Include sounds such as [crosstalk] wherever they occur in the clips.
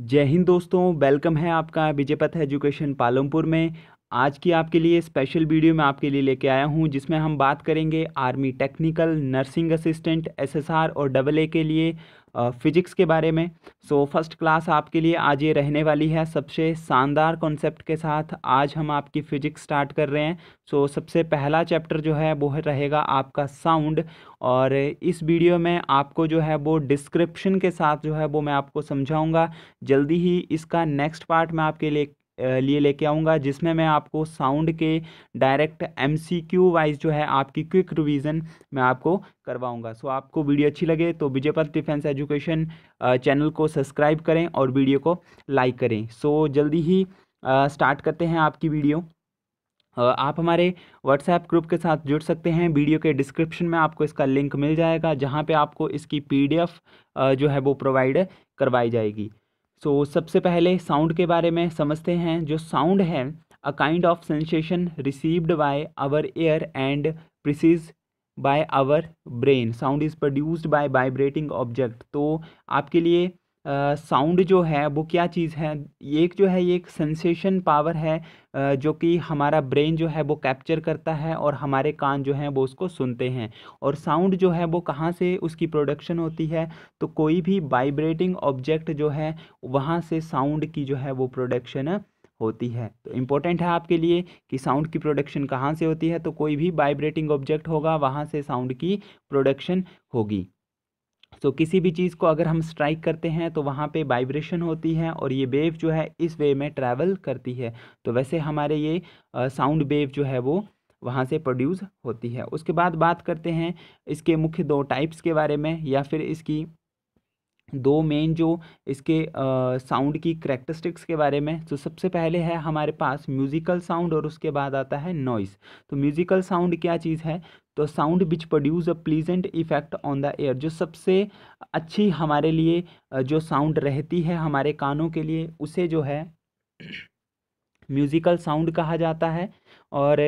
जय हिंद दोस्तों वेलकम है आपका विजयपथ एजुकेशन पालमपुर में आज की आपके लिए स्पेशल वीडियो में आपके लिए लेके आया हूं जिसमें हम बात करेंगे army technical nursing assistant SSR और डबल ए के लिए फिजिक्स के बारे में सो फर्स्ट क्लास आपके लिए आज ये रहने वाली है सबसे शानदार कॉन्सेप्ट के साथ आज हम आपकी फिजिक्स स्टार्ट कर रहे हैं सो so, सबसे पहला चैप्टर जो है वो रहेगा आपका साउंड और इस वीडियो में आपको जो है वो डिस्क्रिप्शन के साथ जो है वो मैं आपको समझाऊँगा जल्दी ही इसका नेक्स्ट पार्ट मैं आपके लिए लिए लेके आऊँगा जिसमें मैं आपको साउंड के direct M C Q wise जो है आपकी क्विक रिवीजन मैं आपको करवाऊँगा सो आपको वीडियो अच्छी लगे तो विजयपत डिफेंस एजुकेशन चैनल को सब्सक्राइब करें और वीडियो को लाइक करें सो जल्दी ही स्टार्ट करते हैं आपकी वीडियो आप हमारे व्हाट्सएप ग्रुप के साथ जुड़ सकते हैं वीडियो के डिस्क्रिप्शन में आपको इसका लिंक मिल जाएगा जहाँ पे आपको इसकी पीडीएफ जो है वो प्रोवाइड करवाई जाएगी सो so, सबसे पहले साउंड के बारे में समझते हैं जो साउंड है a kind of sensation received by our ear and perceived by our brain sound is produced by vibrating object तो आपके लिए साउंड uh, जो है वो क्या चीज़ है एक जो है ये एक सेंसेशन पावर है जो कि हमारा ब्रेन जो है वो कैप्चर करता है और हमारे कान जो हैं वो उसको सुनते हैं और साउंड जो है वो कहाँ से उसकी प्रोडक्शन होती है तो कोई भी वाइब्रेटिंग ऑब्जेक्ट जो है वहाँ से साउंड की जो है वो प्रोडक्शन होती है तो इम्पोर्टेंट है आपके लिए कि साउंड की प्रोडक्शन कहाँ से होती है तो कोई भी वाइब्रेटिंग ऑब्जेक्ट होगा वहाँ से साउंड की प्रोडक्शन होगी तो किसी भी चीज़ को अगर हम स्ट्राइक करते हैं तो वहाँ पे वाइब्रेशन होती है और ये वेव जो है इस वे में ट्रैवल करती है तो वैसे हमारे ये साउंड वेव जो है वो वहाँ से प्रोड्यूस होती है उसके बाद बात करते हैं इसके मुख्य दो टाइप्स के बारे में या फिर इसकी दो मेन जो इसके साउंड की करेक्टरिस्टिक्स के बारे में तो सबसे पहले है हमारे पास म्यूज़िकल साउंड और उसके बाद आता है नॉइस तो म्यूज़िकल साउंड क्या चीज़ है तो sound which produce a pleasant effect on the ear जो सबसे अच्छी हमारे लिए जो साउंड रहती है हमारे कानों के लिए उसे जो है म्यूज़िकल साउंड कहा जाता है और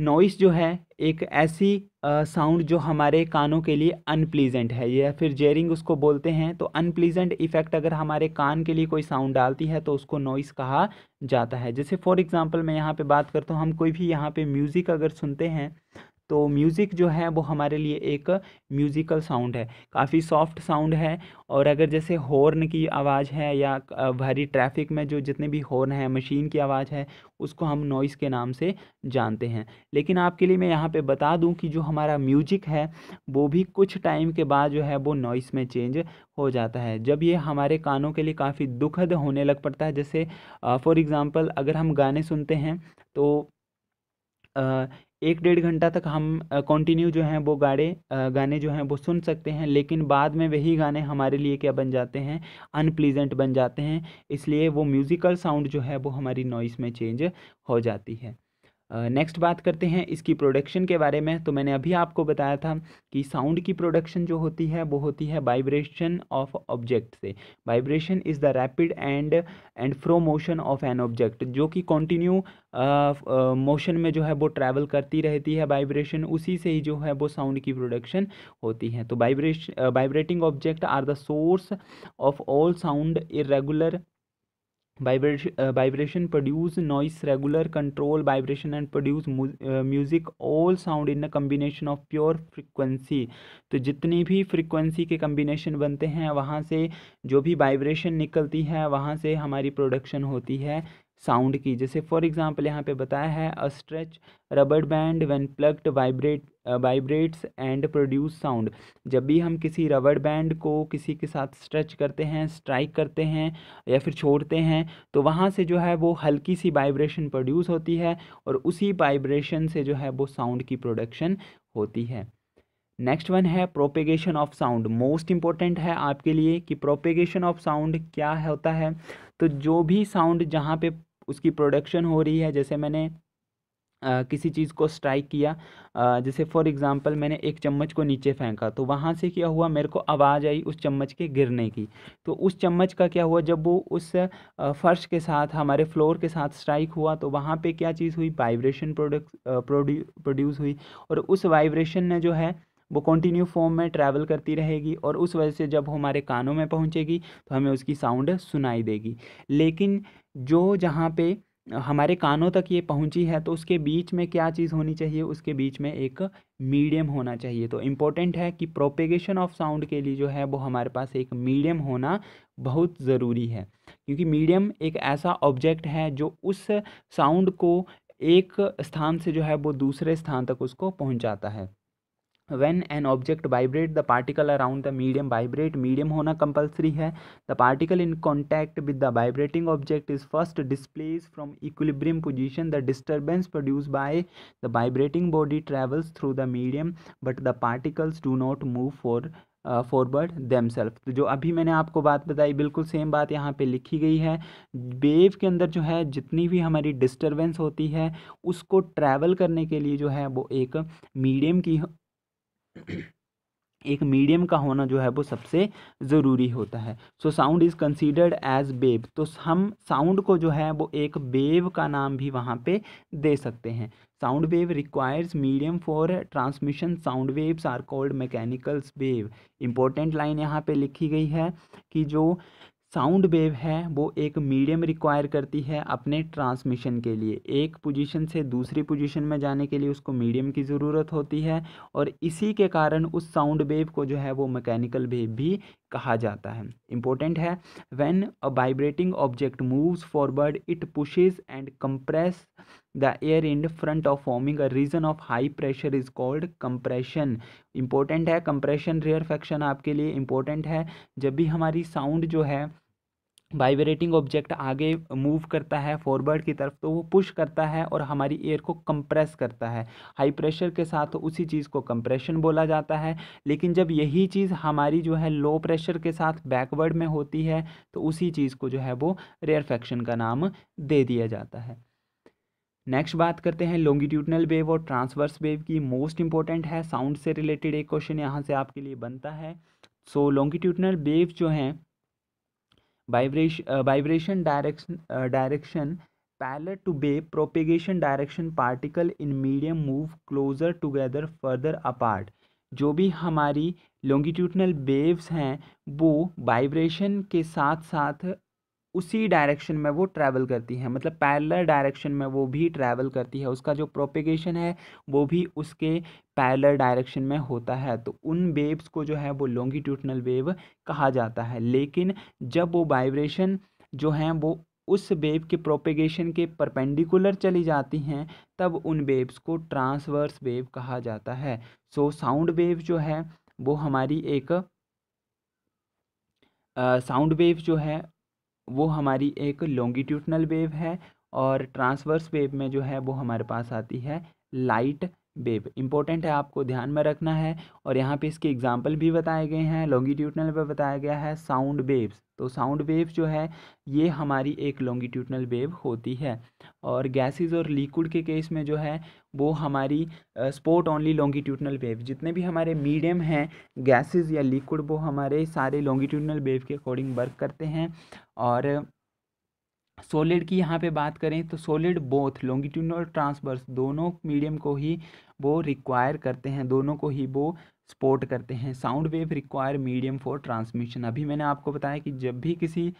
नॉइस जो है एक ऐसी साउंड जो हमारे कानों के लिए अनप्लीजेंट है या फिर जेयरिंग उसको बोलते हैं तो अनप्लीजेंट इफ़ेक्ट अगर हमारे कान के लिए कोई साउंड डालती है तो उसको नॉइस कहा जाता है जैसे फॉर एग्ज़ाम्पल मैं यहाँ पे बात करता हूँ हम कोई भी यहाँ पे म्यूज़िक अगर सुनते हैं तो म्यूज़िक जो है वो हमारे लिए एक म्यूज़िकल साउंड है काफ़ी सॉफ्ट साउंड है और अगर जैसे हॉर्न की आवाज़ है या भारी ट्रैफिक में जो जितने भी हॉर्न है मशीन की आवाज़ है उसको हम नॉइस के नाम से जानते हैं लेकिन आपके लिए मैं यहाँ पे बता दूँ कि जो हमारा म्यूजिक है वो भी कुछ टाइम के बाद जो है वो नॉइस में चेंज हो जाता है जब ये हमारे कानों के लिए काफ़ी दुखद होने लग पड़ता है जैसे फॉर एग्ज़ाम्पल अगर हम गाने सुनते हैं तो एक डेढ़ घंटा तक हम कंटिन्यू जो हैं वो गाड़े गाने जो हैं वो सुन सकते हैं लेकिन बाद में वही गाने हमारे लिए क्या बन जाते हैं अनप्लीजेंट बन जाते हैं इसलिए वो म्यूज़िकल साउंड जो है वो हमारी नॉइस में चेंज हो जाती है नेक्स्ट बात करते हैं इसकी प्रोडक्शन के बारे में तो मैंने अभी आपको बताया था कि साउंड की प्रोडक्शन जो होती है वो होती है वाइब्रेशन ऑफ ऑब्जेक्ट से vibration is the rapid and and fro motion of an object जो कि कॉन्टिन्यू मोशन में जो है वो ट्रैवल करती रहती है वाइब्रेशन उसी से ही जो है वो साउंड की प्रोडक्शन होती है तो vibration vibrating object are the source of all sound irregular vibration vibration produce noise regular control vibration and produce music all sound in a combination of pure frequency तो जितनी भी फ्रिक्वेंसी के combination बनते हैं वहाँ से जो भी वाइब्रेशन निकलती है वहाँ से हमारी प्रोडक्शन होती है साउंड की जैसे फॉर एग्जाम्पल यहाँ पे बताया है a stretch stretch rubber band when plucked vibrate vibrates and produce sound जब भी हम किसी रबड़ बैंड को किसी के साथ स्ट्रेच करते हैं स्ट्राइक करते हैं या फिर छोड़ते हैं तो वहाँ से जो है वो हल्की सी वाइब्रेशन प्रोड्यूस होती है और उसी वाइब्रेशन से जो है वो साउंड की प्रोडक्शन होती है नेक्स्ट वन है propagation of sound most important है आपके लिए कि प्रोपेगेशन ऑफ साउंड क्या होता है तो जो भी साउंड जहाँ पे उसकी प्रोडक्शन हो रही है जैसे मैंने आ, किसी चीज़ को स्ट्राइक किया आ, जैसे फॉर एग्ज़ाम्पल मैंने एक चम्मच को नीचे फेंका तो वहाँ से क्या हुआ मेरे को आवाज़ आई उस चम्मच के गिरने की तो उस चम्मच का क्या हुआ जब वो उस फर्श के साथ हमारे फ्लोर के साथ स्ट्राइक हुआ तो वहाँ पे क्या चीज़ हुई वाइब्रेशन प्रोडक्ट प्रोड्यूस हुई और उस वाइब्रेशन ने जो है वो कंटिन्यू फॉर्म में ट्रैवल करती रहेगी और उस वजह से जब हमारे कानों में पहुँचेगी तो हमें उसकी साउंड सुनाई देगी लेकिन जो जहाँ पे हमारे कानों तक ये पहुंची है तो उसके बीच में क्या चीज़ होनी चाहिए उसके बीच में एक मीडियम होना चाहिए तो इम्पोर्टेंट है कि प्रोपेगेशन ऑफ साउंड के लिए जो है वो हमारे पास एक मीडियम होना बहुत ज़रूरी है क्योंकि मीडियम एक ऐसा ऑब्जेक्ट है जो उस साउंड को एक स्थान से जो है वो दूसरे स्थान तक उसको पहुंचाता है when an object vibrate the particle around the medium vibrate medium होना कंपल्सरी है the particle in contact with the vibrating object is first displace from equilibrium position the disturbance produce by the vibrating body travels through the medium but the particles do not move for forward themselves जो अभी मैंने आपको बात बताई बिल्कुल same बात यहाँ पर लिखी गई है वेव के अंदर जो है जितनी भी हमारी डिस्टर्बेंस होती है उसको ट्रैवल करने के लिए जो है वो एक मीडियम की [clears throat] एक मीडियम का होना जो है वो सबसे ज़रूरी होता है so sound is considered as wave तो हम साउंड को जो है वो एक बेब का नाम भी वहाँ पे दे सकते हैं sound wave requires medium for transmission sound waves are called mechanicals wave important line यहाँ पे लिखी गई है कि जो साउंड वेव है वो एक मीडियम रिक्वायर करती है अपने ट्रांसमिशन के लिए एक पोजीशन से दूसरी पोजीशन में जाने के लिए उसको मीडियम की ज़रूरत होती है और इसी के कारण उस साउंड वेव को जो है वो मैकेनिकल वेव भी कहा जाता है इम्पोर्टेंट है when a vibrating object moves forward it pushes and compress the air in front of forming a region of high pressure is called compression important है कंप्रेशन रेयर फैक्शन आपके लिए important है जब भी हमारी साउंड जो है वाइब्रेटिंग ऑब्जेक्ट आगे मूव करता है फॉरवर्ड की तरफ तो वो पुश करता है और हमारी एयर को कंप्रेस करता है हाई प्रेशर के साथ उसी चीज़ को कंप्रेशन बोला जाता है लेकिन जब यही चीज़ हमारी जो है लो प्रेशर के साथ बैकवर्ड में होती है तो उसी चीज़ को जो है वो रेयरफेक्शन का नाम दे दिया जाता है नेक्स्ट बात करते हैं लॉन्गिट्यूडनल वेव और ट्रांसवर्स वेव की मोस्ट इंपॉर्टेंट है साउंड से रिलेटेड एक क्वेश्चन यहाँ से आपके लिए बनता है सो लॉन्गिट्यूडनल वेव जो हैं vibration vibration direction direction parallel to wave propagation direction particle in medium move closer together further apart जो भी हमारी लॉन्गिट्यूडनल वेव्स हैं वो वाइब्रेशन के साथ साथ उसी डायरेक्शन में वो ट्रैवल करती है मतलब पैरलर डायरेक्शन में वो भी ट्रैवल करती है उसका जो प्रोपेगेशन है वो भी उसके पैरलर डायरेक्शन में होता है तो उन वेव्स को जो है वो लॉन्गिट्यूटनल वेव कहा जाता है लेकिन जब वो वाइब्रेशन जो हैं वो उस वेव के प्रोपेगेशन के परपेंडिकुलर चली जाती हैं तब उन वेव्स को ट्रांसवर्स वेव कहा जाता है सो साउंड वेव जो है वो हमारी एक साउंड uh, वेव जो है वो हमारी एक लॉन्गिट्यूडनल वेव है और ट्रांसवर्स वेव में जो है वो हमारे पास आती है लाइट वेव इंपॉर्टेंट है आपको ध्यान में रखना है और यहाँ पे इसके एग्जाम्पल भी बताए गए हैं लॉन्गिट्यूटनल पे बताया गया है साउंड वेव्स तो साउंड वेव जो है ये हमारी एक लॉन्गिट्यूटनल वेव होती है और गैसेस और लिक्विड के केस में जो है वो हमारी स्पोर्ट ओनली लॉन्गिट्यूटनल वेव जितने भी हमारे मीडियम हैं गैसेज या लिक्विड वो हमारे सारे लॉन्गिट्यूटनल वेव के अकॉर्डिंग वर्क करते हैं और सॉलिड की यहाँ पे बात करें तो सॉलिड बोथ लॉन्गिट्यूड और ट्रांसवर्स दोनों मीडियम को ही वो रिक्वायर करते हैं दोनों को ही वो सपोर्ट करते हैं sound wave require medium for transmission अभी मैंने आपको बताया कि जब भी किसी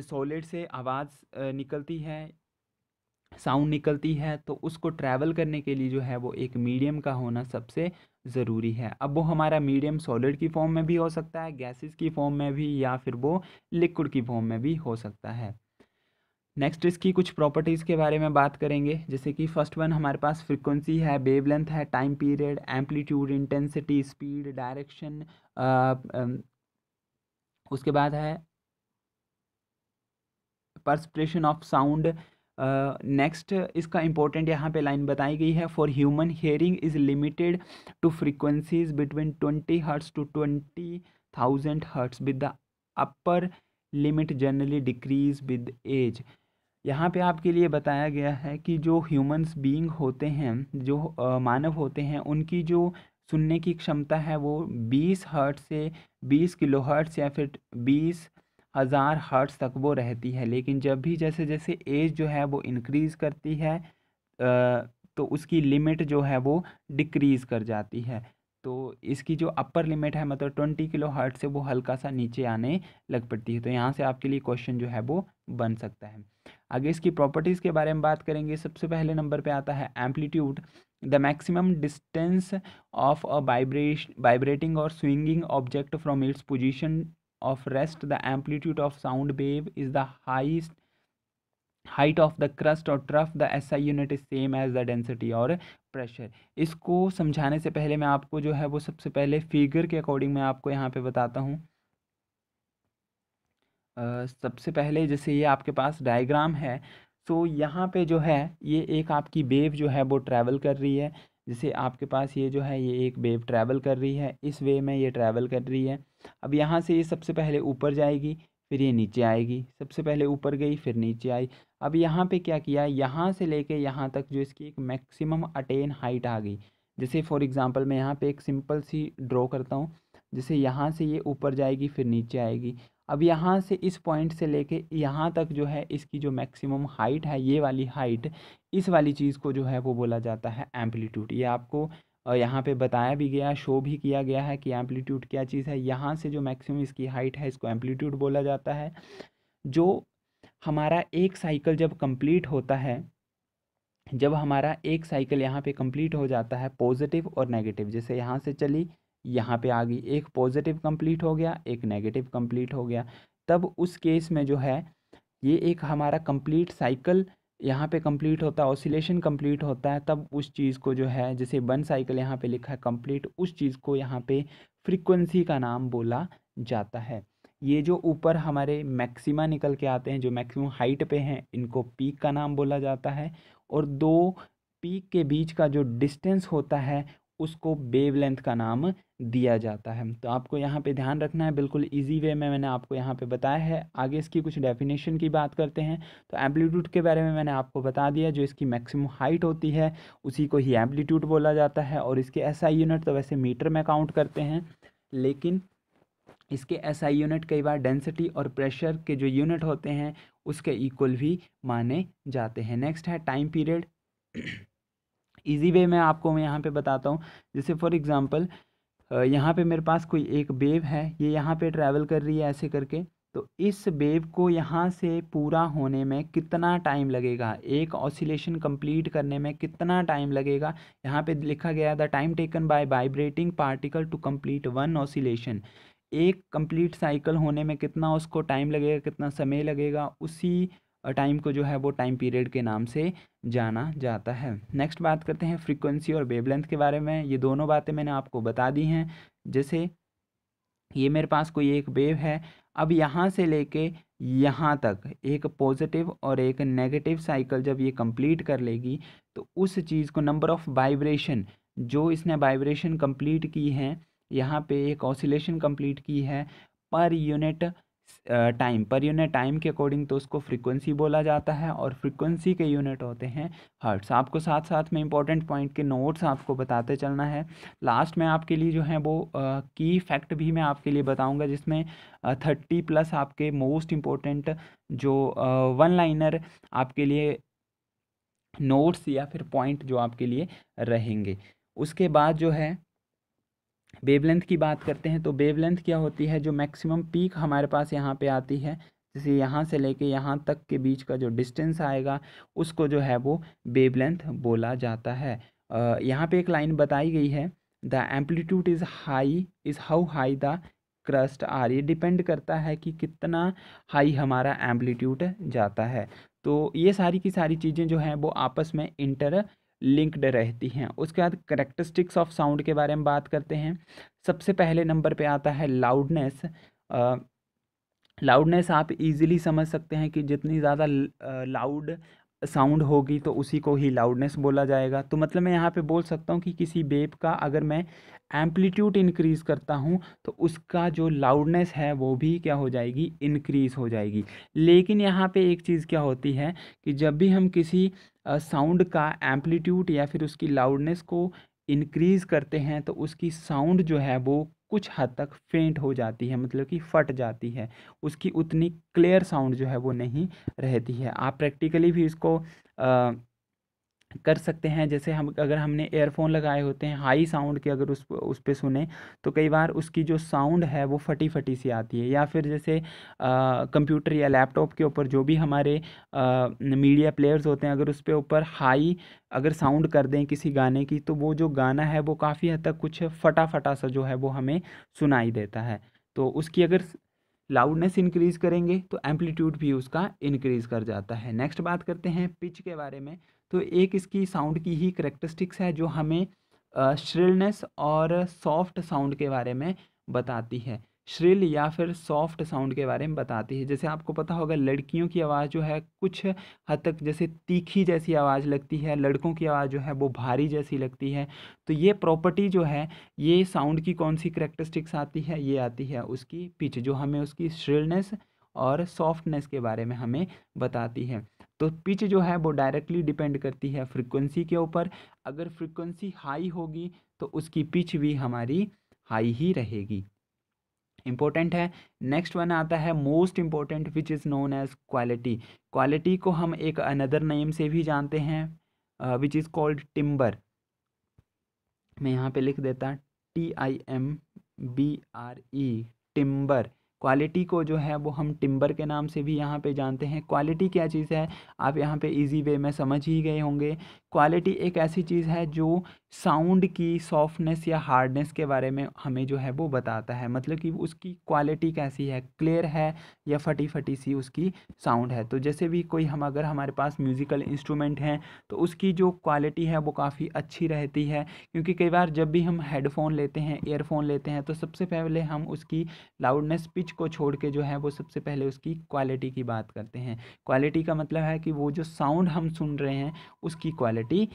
सॉलिड से आवाज़ निकलती है साउंड निकलती है तो उसको ट्रैवल करने के लिए जो है वो एक मीडियम का होना सबसे ज़रूरी है अब वो हमारा मीडियम सॉलिड की फॉर्म में भी हो सकता है गैसेस की फॉर्म में भी या फिर वो लिक्विड की फॉर्म में भी हो सकता है नेक्स्ट इसकी कुछ प्रॉपर्टीज़ के बारे में बात करेंगे जैसे कि फर्स्ट वन हमारे पास फ्रिक्वेंसी है बेबलेंथ है time period amplitude intensity speed direction उसके बाद है परस्प्रेशन ऑफ साउंड नेक्स्ट इसका इंपॉर्टेंट यहाँ पे लाइन बताई गई है for human hearing is limited to frequencies between twenty hertz to twenty thousand hertz with the upper limit generally decrease with age यहाँ पे आपके लिए बताया गया है कि जो ह्यूमंस बीइंग होते हैं जो uh, मानव होते हैं उनकी जो सुनने की क्षमता है वो बीस हर्ट से बीस किलो हर्ट्स या फिर बीस हज़ार हर्ट्स तक वो रहती है लेकिन जब भी जैसे जैसे एज जो है वो इनक्रीज़ करती है तो उसकी लिमिट जो है वो डिक्रीज़ कर जाती है तो इसकी जो अपर लिमिट है मतलब ट्वेंटी किलो हर्ट से वो हल्का सा नीचे आने लग पड़ती है तो यहाँ से आपके लिए क्वेश्चन जो है वो बन सकता है आगे इसकी प्रॉपर्टीज़ के बारे में बात करेंगे सबसे पहले नंबर पे आता है amplitude the maximum distance of a vibration vibrating or swinging object from its position of rest the amplitude of sound wave is the highest height of the crest or trough the S I unit is same as the density or pressure इसको समझाने से पहले मैं आपको जो है वो सबसे पहले फिगर के अकॉर्डिंग मैं आपको यहाँ पे बताता हूँ सबसे पहले जैसे ये आपके पास डायग्राम है तो यहाँ पे जो है ये एक आपकी वेव जो है वो ट्रैवल कर रही है जैसे आपके पास ये जो है ये एक वेव ट्रैवल कर रही है इस वे में ये ट्रैवल कर रही है अब यहाँ से ये सबसे पहले ऊपर जाएगी फिर ये नीचे आएगी सबसे पहले ऊपर गई फिर नीचे आई अब यहाँ पे क्या किया यहाँ से लेके यहाँ तक जो इसकी एक मैक्सिमम अटेन हाइट आ गई जैसे फॉर एग्ज़ाम्पल मैं यहाँ पे एक सिंपल सी ड्रॉ करता हूँ जैसे यहाँ से ये ऊपर जाएगी फिर नीचे आएगी अब यहाँ से इस पॉइंट से लेके यहाँ तक जो है इसकी जो मैक्सिमम हाइट है ये वाली हाइट इस वाली चीज़ को जो है वो बोला जाता है एम्पलीट्यूड ये आपको यहाँ पे बताया भी गया शो भी किया गया है कि एम्पलीट्यूड क्या चीज़ है यहाँ से जो मैक्सिमम इसकी हाइट है इसको एम्पलीट्यूड बोला जाता है जो हमारा एक साइकिल जब कंप्लीट होता है जब हमारा एक साइकिल यहाँ पे कंप्लीट हो जाता है पॉजिटिव और नेगेटिव जैसे यहाँ से चली यहाँ पे आ गई एक पॉजिटिव कंप्लीट हो गया एक नेगेटिव कंप्लीट हो गया तब उस केस में जो है ये एक हमारा कंप्लीट साइकिल यहाँ पे कंप्लीट होता है ऑसिलेशन कंप्लीट होता है तब उस चीज़ को जो है जैसे वन साइकिल यहाँ पे लिखा है कंप्लीट उस चीज़ को यहाँ पे फ्रीक्वेंसी का नाम बोला जाता है ये जो ऊपर हमारे मैक्सिमा निकल के आते हैं जो मैक्सिमम हाइट पे हैं इनको पीक का नाम बोला जाता है और दो पीक के बीच का जो डिस्टेंस होता है उसको वेव का नाम दिया जाता है तो आपको यहाँ पे ध्यान रखना है बिल्कुल इजी वे में मैंने आपको यहाँ पे बताया है आगे इसकी कुछ डेफिनेशन की बात करते हैं तो एम्पलीट्यूड के बारे में मैंने आपको बता दिया जो इसकी मैक्सिमम हाइट होती है उसी को ही एम्पलीट्यूड बोला जाता है और इसके एस SI यूनिट तो वैसे मीटर में काउंट करते हैं लेकिन इसके एस SI यूनिट कई बार डेंसिटी और प्रेशर के जो यूनिट होते हैं उसके इक्वल भी माने जाते हैं नेक्स्ट है टाइम पीरियड इजी वे में आपको मैं यहाँ पे बताता हूँ जैसे फॉर एग्ज़ाम्पल यहाँ पे मेरे पास कोई एक वेव है ये यहाँ पे ट्रैवल कर रही है ऐसे करके तो इस वेव को यहाँ से पूरा होने में कितना टाइम लगेगा एक ऑसिलेशन कंप्लीट करने में कितना टाइम लगेगा यहाँ पे लिखा गया the time taken by vibrating particle to complete one oscillation एक कंप्लीट साइकिल होने में कितना उसको टाइम लगेगा कितना समय लगेगा उसी टाइम को जो है वो टाइम पीरियड के नाम से जाना जाता है नेक्स्ट बात करते हैं फ्रीक्वेंसी और वेवलेंथ के बारे में ये दोनों बातें मैंने आपको बता दी हैं जैसे ये मेरे पास कोई एक वेव है अब यहाँ से लेके यहाँ तक एक पॉजिटिव और एक नेगेटिव साइकिल जब ये कंप्लीट कर लेगी तो उस चीज़ को नंबर ऑफ़ वाइब्रेशन जो इसने वाइब्रेशन कंप्लीट की है यहाँ पे एक ऑसिलेशन कंप्लीट की है per unit time per unit time के अकॉर्डिंग तो उसको फ्रीक्वेंसी बोला जाता है और फ्रीक्वेंसी के यूनिट होते हैं हर्ट्स आपको साथ साथ में इंपॉर्टेंट पॉइंट के नोट्स आपको बताते चलना है लास्ट में आपके लिए जो है वो की फैक्ट भी मैं आपके लिए बताऊँगा जिसमें थर्टी प्लस आपके मोस्ट इम्पोर्टेंट जो वन लाइनर आपके लिए नोट्स या फिर पॉइंट जो आपके लिए रहेंगे उसके बाद जो है वेवलेंथ की बात करते हैं तो वेवलेंथ क्या होती है जो मैक्सिमम पीक हमारे पास यहाँ पे आती है जैसे यहाँ से लेके यहाँ तक के बीच का जो डिस्टेंस आएगा उसको जो है वो वेवलेंथ बोला जाता है यहाँ पे एक लाइन बताई गई है the amplitude is high is how high the crest are ये डिपेंड करता है कि कितना हाई हमारा एम्पलीट्यूड जाता है तो ये सारी की सारी चीज़ें जो हैं वो आपस में इंटर लिंक्ड रहती हैं उसके बाद करेक्टरिस्टिक्स ऑफ साउंड के बारे में बात करते हैं सबसे पहले नंबर पे आता है लाउडनेस लाउडनेस आप इजीली समझ सकते हैं कि जितनी ज़्यादा लाउड साउंड होगी तो उसी को ही लाउडनेस बोला जाएगा तो मतलब मैं यहाँ पे बोल सकता हूँ कि किसी बेब का अगर मैं एम्पलीट्यूड इंक्रीज़ करता हूँ तो उसका जो लाउडनेस है वो भी क्या हो जाएगी इंक्रीज़ हो जाएगी लेकिन यहाँ पे एक चीज़ क्या होती है कि जब भी हम किसी साउंड का एम्पलीट्यूड या फिर उसकी लाउडनेस को इनक्रीज़ करते हैं तो उसकी साउंड जो है वो कुछ हद तक फेंट हो जाती है मतलब कि फट जाती है उसकी उतनी क्लियर साउंड जो है वो नहीं रहती है आप प्रैक्टिकली भी इसको आ, कर सकते हैं जैसे हम अगर हमने एयरफोन लगाए होते हैं हाई साउंड के अगर उस उस पर सुने तो कई बार उसकी जो साउंड है वो फटी फटी सी आती है या फिर जैसे कंप्यूटर या लैपटॉप के ऊपर जो भी हमारे आ, मीडिया प्लेयर्स होते हैं अगर उस पर ऊपर हाई अगर साउंड कर दें किसी गाने की तो वो जो गाना है वो काफ़ी हद तक कुछ फटा फटा सा जो है वो हमें सुनाई देता है तो उसकी अगर लाउडनेस इंक्रीज़ करेंगे तो एम्पलीट्यूड भी उसका इंक्रीज़ कर जाता है नेक्स्ट बात करते हैं पिच के बारे में तो एक इसकी साउंड की ही करेक्टरिस्टिक्स है जो हमें श्रिलनेस और सॉफ्ट साउंड के बारे में बताती है श्रिल या फिर सॉफ्ट साउंड के बारे में बताती है जैसे आपको पता होगा लड़कियों की आवाज़ जो है कुछ हद तक जैसे तीखी जैसी आवाज़ लगती है लड़कों की आवाज़ जो है वो भारी जैसी लगती है तो ये प्रॉपर्टी जो है ये साउंड की कौन सी करेक्टरिस्टिक्स आती है ये आती है उसकी पिच जो हमें उसकी श्रिलनेस और सॉफ्टनेस के बारे में हमें बताती है तो पिच जो है वो डायरेक्टली डिपेंड करती है फ्रिक्वेंसी के ऊपर अगर फ्रिक्वेंसी हाई होगी तो उसकी पिच भी हमारी हाई ही रहेगी इम्पोर्टेंट है नेक्स्ट वन आता है most important which is known as quality quality को हम एक अनदर नेम से भी जानते हैं विच इज़ कॉल्ड टिम्बर मैं यहाँ पे लिख देता T I M B R E timbre quality को जो है वो हम टिम्बर के नाम से भी यहाँ पे जानते हैं क्वालिटी क्या चीज़ है आप यहाँ पे इजी वे में समझ ही गए होंगे क्वालिटी एक ऐसी चीज़ है जो साउंड की सॉफ्टनेस या हार्डनेस के बारे में हमें जो है वो बताता है मतलब कि उसकी क्वालिटी कैसी है क्लियर है या फटी फटी सी उसकी साउंड है तो जैसे भी कोई हम अगर हमारे पास म्यूज़िकल इंस्ट्रूमेंट हैं तो उसकी जो क्वालिटी है वो काफ़ी अच्छी रहती है क्योंकि कई बार जब भी हम हेडफोन लेते हैं ईयरफोन लेते हैं तो सबसे पहले हम उसकी लाउडनेस पिच को छोड़ के जो है वो सबसे पहले उसकी क्वालिटी की बात करते हैं क्वालिटी का मतलब है कि वो जो साउंड हम सुन रहे हैं उसकी क्वालिटी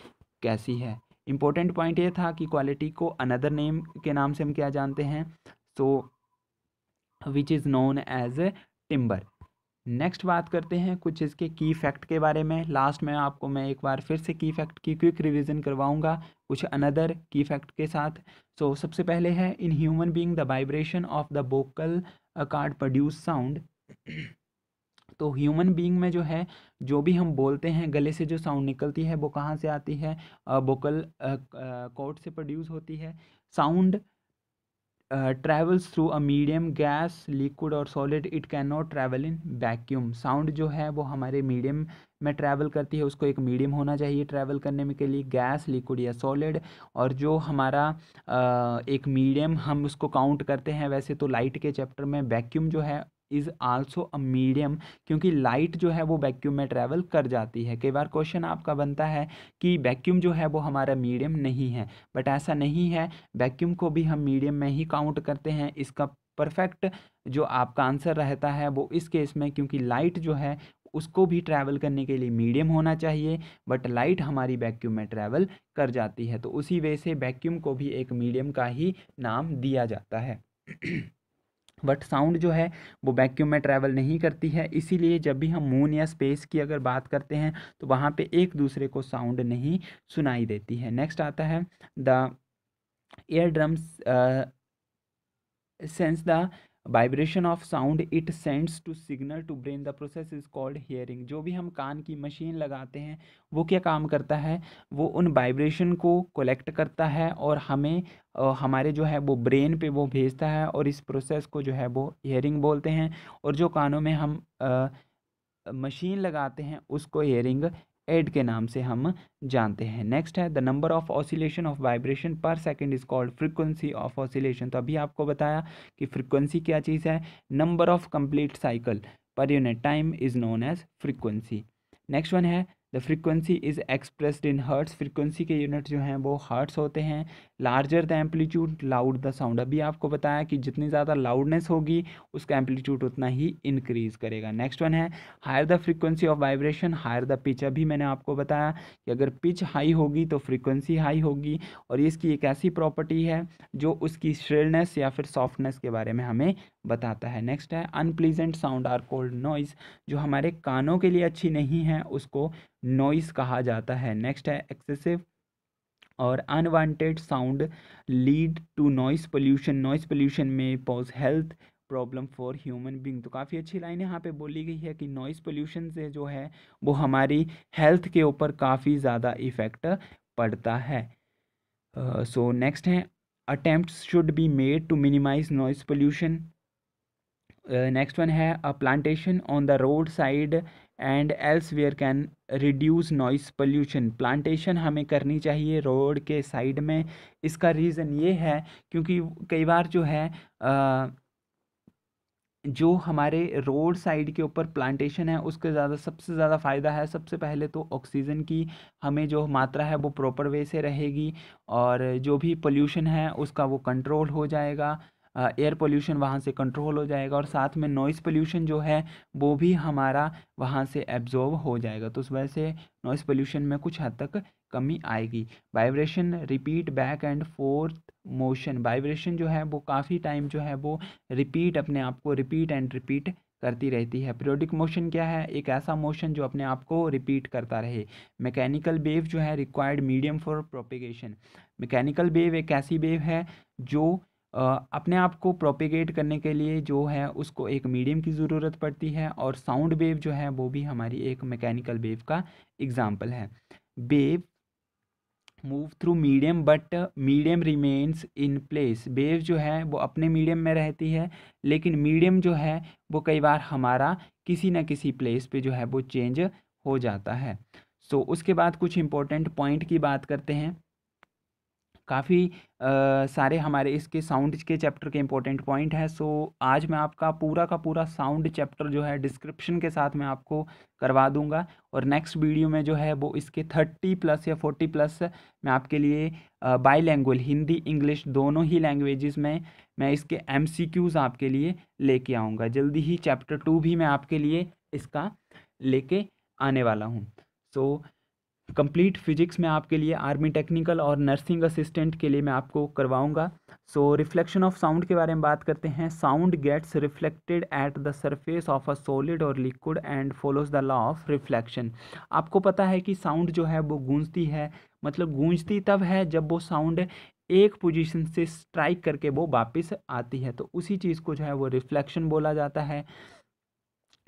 कैसी है इम्पोर्टेंट पॉइंट ये था कि क्वालिटी को अनदर नेम के नाम से हम क्या जानते हैं so which is known as timbre next बात करते हैं कुछ इसके की फैक्ट के बारे में लास्ट में आपको मैं एक बार फिर से की फैक्ट की क्विक रिवीजन करवाऊंगा कुछ अनदर की फैक्ट के साथ सो so, सबसे पहले है in human being the vibration of the vocal cord produce sound तो ह्यूमन बीइंग में जो है जो भी हम बोलते हैं गले से जो साउंड निकलती है वो कहाँ से आती है वोकल कोर्ट से प्रोड्यूस होती है sound travels through a medium gas liquid और solid it can not travel in vacuum sound जो है वो हमारे मीडियम में ट्रैवल करती है उसको एक मीडियम होना चाहिए ट्रैवल करने में के लिए गैस लिक्विड या सॉलिड और जो हमारा uh, एक मीडियम हम उसको काउंट करते हैं वैसे तो लाइट के चैप्टर में वैक्यूम जो है इज़ आल्सो अ मीडियम क्योंकि लाइट जो है वो वैक्यूम में ट्रैवल कर जाती है कई बार क्वेश्चन आपका बनता है कि वैक्यूम जो है वो हमारा मीडियम नहीं है बट ऐसा नहीं है वैक्यूम को भी हम मीडियम में ही काउंट करते हैं इसका परफेक्ट जो आपका आंसर रहता है वो इस केस में क्योंकि लाइट जो है उसको भी ट्रैवल करने के लिए मीडियम होना चाहिए बट लाइट हमारी वैक्यूम में ट्रैवल कर जाती है तो उसी वजह से वैक्यूम को भी एक मीडियम का ही नाम दिया जाता है [clears throat] बट साउंड जो है वो वैक्यूम में ट्रैवल नहीं करती है इसीलिए जब भी हम मून या स्पेस की अगर बात करते हैं तो वहाँ पे एक दूसरे को साउंड नहीं सुनाई देती है नेक्स्ट आता है the ear drums sense the vibration of sound it sends to signal to brain the process is called hearing जो भी हम कान की मशीन लगाते हैं वो क्या काम करता है वो उन वाइब्रेशन को कलेक्ट करता है और हमें हमारे जो है वो ब्रेन पे वो भेजता है और इस प्रोसेस को जो है वो हियरिंग बोलते हैं और जो कानों में हम मशीन लगाते हैं उसको हियरिंग एड के नाम से हम जानते हैं नेक्स्ट है the number of oscillation of vibration per second is called frequency of oscillation तो अभी आपको बताया कि फ्रीक्वेंसी क्या चीज़ है number of complete cycle per unit time is known as frequency next one है the frequency is expressed in hertz frequency के यूनिट जो हैं वो हर्ट्स होते हैं larger the amplitude loud the sound अभी आपको बताया कि जितनी ज़्यादा लाउडनेस होगी उसका एम्पलीट्यूड उतना ही इंक्रीज़ करेगा नेक्स्ट वन है higher the frequency of vibration higher the pitch अभी मैंने आपको बताया कि अगर पिच हाई होगी तो फ्रीक्वेंसी हाई होगी और इसकी एक ऐसी प्रॉपर्टी है जो उसकी श्रेलनेस या फिर सॉफ्टनेस के बारे में हमें बताता है नेक्स्ट है unpleasant sound are called noise जो हमारे कानों के लिए अच्छी नहीं है उसको नॉइज़ कहा जाता है नेक्स्ट है एक्सेसिव और unwanted sound lead to noise pollution noise pollution में pose health problem for human being तो काफ़ी अच्छी लाइन यहाँ पे बोली गई है कि नॉइस पोल्यूशन से जो है वो हमारी हेल्थ के ऊपर काफ़ी ज़्यादा इफ़ेक्ट पड़ता है सो uh, नेक्स्ट so है attempt should be made to minimize noise pollution next one है a plantation on the road side and elsewhere can reduce noise pollution plantation हमें करनी चाहिए रोड के साइड में इसका रीज़न ये है क्योंकि कई बार जो है आ, जो हमारे रोड साइड के ऊपर प्लांटेशन है उसके ज़्यादा सबसे ज़्यादा फ़ायदा है सबसे पहले तो ऑक्सीजन की हमें जो मात्रा है वो प्रॉपर वे से रहेगी और जो भी पोल्यूशन है उसका वो कंट्रोल हो जाएगा एयर पोल्यूशन वहाँ से कंट्रोल हो जाएगा और साथ में नॉइज़ पोल्यूशन जो है वो भी हमारा वहाँ से एब्जॉर्व हो जाएगा तो उस वजह से नॉइस पोल्यूशन में कुछ हद तक कमी आएगी vibration repeat back and forth motion vibration जो है वो काफ़ी टाइम जो है वो रिपीट अपने आप को रिपीट एंड रिपीट करती रहती है पीरियोडिक मोशन क्या है एक ऐसा मोशन जो अपने आप को रिपीट करता रहे मैकेनिकल वेव जो है required medium for propagation mechanical wave एक ऐसी वेव है जो अपने आप को प्रोपिगेट करने के लिए जो है उसको एक मीडियम की ज़रूरत पड़ती है और साउंड वेव जो है वो भी हमारी एक मैकेनिकल वेव का एग्जाम्पल है wave move through medium but medium remains in place wave जो है वो अपने मीडियम में रहती है लेकिन मीडियम जो है वो कई बार हमारा किसी न किसी प्लेस पे जो है वो चेंज हो जाता है सो so, उसके बाद कुछ इम्पोर्टेंट पॉइंट की बात करते हैं काफ़ी सारे हमारे इसके साउंड के चैप्टर के इंपॉर्टेंट पॉइंट हैं सो आज मैं आपका पूरा का पूरा साउंड चैप्टर जो है डिस्क्रिप्शन के साथ मैं आपको करवा दूंगा और नेक्स्ट वीडियो में जो है वो इसके थर्टी प्लस या फोर्टी प्लस मैं आपके लिए बाई लैंग्वेज हिंदी इंग्लिश दोनों ही लैंग्वेजेस में मैं इसके एम आपके लिए लेके आऊँगा जल्दी ही चैप्टर टू भी मैं आपके लिए इसका लेके आने वाला हूँ सो so, कंप्लीट फिजिक्स में आपके लिए आर्मी टेक्निकल और नर्सिंग असिस्टेंट के लिए मैं आपको करवाऊंगा सो रिफ्लेक्शन ऑफ साउंड के बारे में बात करते हैं sound gets reflected at the surface of a solid और liquid and follows the law of reflection आपको पता है कि साउंड जो है वो गूंजती है मतलब गूंजती तब है जब वो साउंड एक पोजीशन से स्ट्राइक करके वो वापस आती है तो उसी चीज़ को जो है वो रिफ्लेक्शन बोला जाता है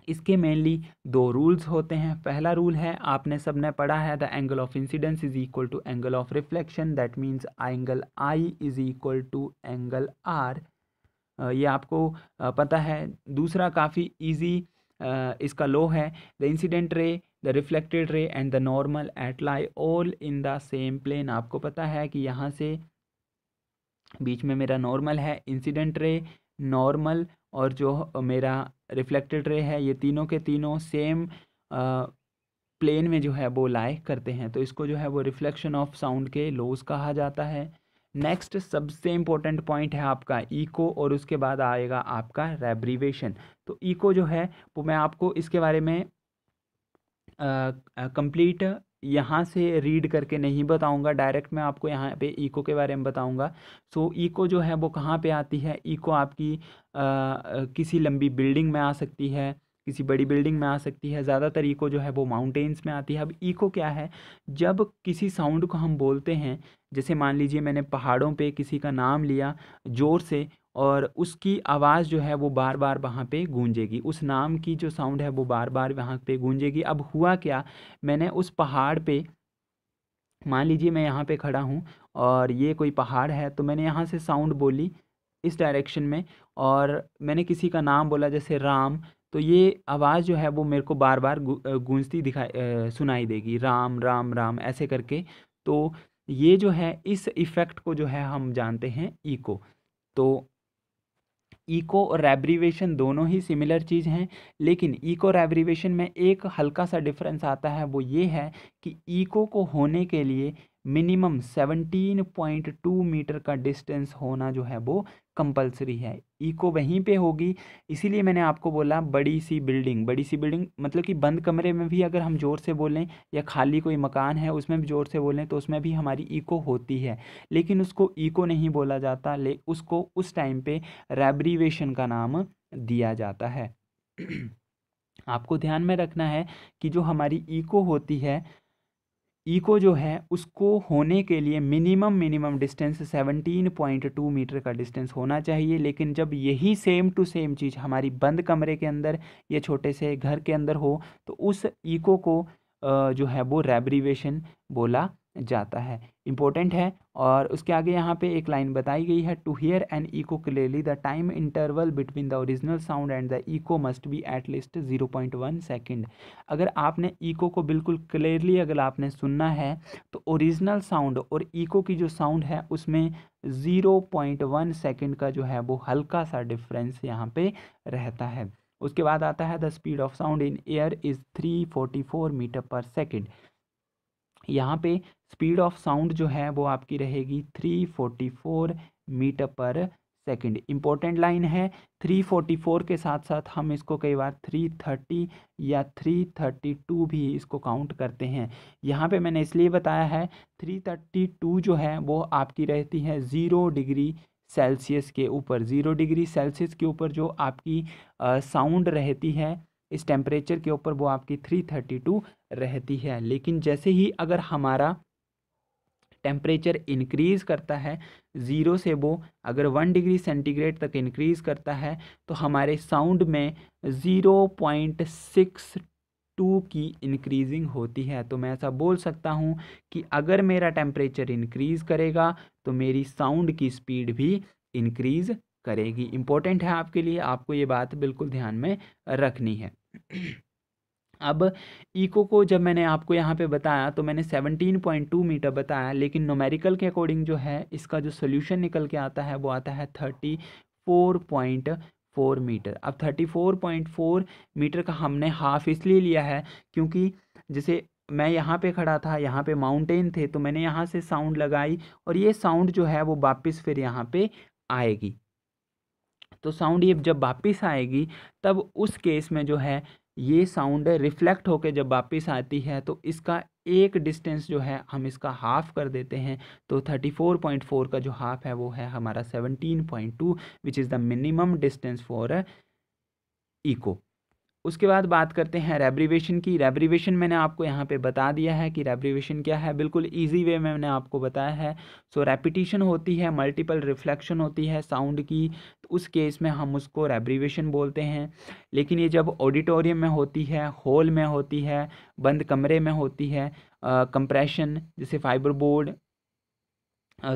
इसके मेनली दो रूल्स होते हैं पहला रूल है आपने सबने पढ़ा है the angle of incidence is equal to angle of reflection that means angle I is equal to angle R ये आपको पता है दूसरा काफ़ी ईजी इसका लो है the incident ray the reflected ray and the normal at lie all in the same plane आपको पता है कि यहाँ से बीच में मेरा नॉर्मल है इंसिडेंट रे नॉर्मल और जो मेरा रिफ्लेक्टेड रे है ये तीनों के तीनों सेम प्लेन में जो है वो लाए करते हैं तो इसको जो है वो रिफ्लेक्शन ऑफ साउंड के लोज कहा जाता है नेक्स्ट सबसे इम्पोर्टेंट पॉइंट है आपका ईको और उसके बाद आएगा आपका रेब्रीवेशन तो ईको जो है वो मैं आपको इसके बारे में कंप्लीट यहाँ से रीड करके नहीं बताऊंगा डायरेक्ट मैं आपको यहाँ पे ईको के बारे में बताऊंगा सो so, ईको जो है वो कहाँ पे आती है ईको आपकी आ, किसी लंबी बिल्डिंग में आ सकती है किसी बड़ी बिल्डिंग में आ सकती है ज़्यादातर ईको जो है वो माउंटेन्स में आती है अब ईको क्या है जब किसी साउंड को हम बोलते हैं जैसे मान लीजिए मैंने पहाड़ों पे किसी का नाम लिया ज़ोर से और उसकी आवाज़ जो है वो बार बार वहाँ पे गूंजेगी उस नाम की जो साउंड है वो बार बार वहाँ पे गूंजेगी अब हुआ क्या मैंने उस पहाड़ पे मान लीजिए मैं यहाँ पे खड़ा हूँ और ये कोई पहाड़ है तो मैंने यहाँ से साउंड बोली इस डायरेक्शन में और मैंने किसी का नाम बोला जैसे राम तो ये आवाज़ जो है वो मेरे को बार बार गूंजती दिखाई सुनाई देगी राम राम राम ऐसे करके तो ये जो है इस इफ़ेक्ट को जो है हम जानते हैं ईको तो ईको और रेब्रीवेशन दोनों ही सिमिलर चीज़ हैं लेकिन ईको रेब्रीवेशन में एक हल्का सा डिफरेंस आता है वो ये है कि ईको को होने के लिए मिनिमम 17.2 मीटर का डिस्टेंस होना जो है वो कंपलसरी है इको वहीं पे होगी इसीलिए मैंने आपको बोला बड़ी सी बिल्डिंग बड़ी सी बिल्डिंग मतलब कि बंद कमरे में भी अगर हम ज़ोर से बोलें या खाली कोई मकान है उसमें भी ज़ोर से बोलें तो उसमें भी हमारी इको होती है लेकिन उसको इको नहीं बोला जाता ले उसको उस टाइम पे रेब्रीवेशन का नाम दिया जाता है [clears throat] आपको ध्यान में रखना है कि जो हमारी ईको होती है इको जो है उसको होने के लिए मिनिमम मिनिमम डिस्टेंस 17.2 मीटर का डिस्टेंस होना चाहिए लेकिन जब यही सेम टू सेम चीज़ हमारी बंद कमरे के अंदर या छोटे से घर के अंदर हो तो उस इको को जो है वो रेब्रीवेशन बोला जाता है इंपॉर्टेंट है और उसके आगे यहाँ पे एक लाइन बताई गई है to hear and echo clearly the time interval between the original sound and the echo must be at least zero point one second अगर आपने ईको को बिल्कुल क्लियरली अगर आपने सुनना है तो ओरिजिनल साउंड और ईको की जो साउंड है उसमें ज़ीरो पॉइंट वन सेकेंड का जो है वो हल्का सा डिफरेंस यहाँ पे रहता है उसके बाद आता है the speed of sound in air is three forty four meter per second यहाँ पे स्पीड ऑफ साउंड जो है वो आपकी रहेगी three forty four meter per second important line है 344 के साथ साथ हम इसको कई बार 330 या 332 भी इसको काउंट करते हैं यहाँ पे मैंने इसलिए बताया है 332 जो है वो आपकी रहती है ज़ीरो डिग्री सेल्सियस के ऊपर ज़ीरो डिग्री सेल्सियस के ऊपर जो आपकी साउंड रहती है इस टेम्परेचर के ऊपर वो आपकी 332 रहती है लेकिन जैसे ही अगर हमारा टेम्परेचर इंक्रीज़ करता है ज़ीरो से वो अगर वन डिग्री सेंटीग्रेड तक इंक्रीज़ करता है तो हमारे साउंड में ज़ीरो पॉइंट सिक्स टू की इंक्रीजिंग होती है तो मैं ऐसा बोल सकता हूँ कि अगर मेरा टेम्परेचर इंक्रीज़ करेगा तो मेरी साउंड की स्पीड भी इंक्रीज़ करेगी इम्पोर्टेंट है आपके लिए आपको ये बात बिल्कुल ध्यान में रखनी है अब इको को जब मैंने आपको यहाँ पे बताया तो मैंने 17.2 मीटर बताया लेकिन नोमेरिकल के अकॉर्डिंग जो है इसका जो सोल्यूशन निकल के आता है वो आता है 34.4 मीटर अब 34.4 मीटर का हमने हाफ इसलिए लिया है क्योंकि जैसे मैं यहाँ पे खड़ा था यहाँ पे माउंटेन थे तो मैंने यहाँ से साउंड लगाई और ये साउंड जो है वो वापस फिर यहाँ पे आएगी तो साउंड ये जब वापस आएगी तब उस केस में जो है ये साउंड रिफ्लेक्ट होकर जब वापस आती है तो इसका एक डिस्टेंस जो है हम इसका हाफ़ कर देते हैं तो 34.4 का जो हाफ़ है वो है हमारा 17.2 which is the minimum distance for echo उसके बाद बात करते हैं रेब्रीवेशन की रेब्रीवेशन मैंने आपको यहाँ पे बता दिया है कि रेब्रीवेशन क्या है बिल्कुल इजी वे में मैंने आपको बताया है सो so, रेपिटिशन होती है मल्टीपल रिफ्लेक्शन होती है साउंड की तो उस केस में हम उसको रेब्रीवेशन बोलते हैं लेकिन ये जब ऑडिटोरियम में होती है हॉल में होती है बंद कमरे में होती है कंप्रेशन uh, जैसे फाइबर बोर्ड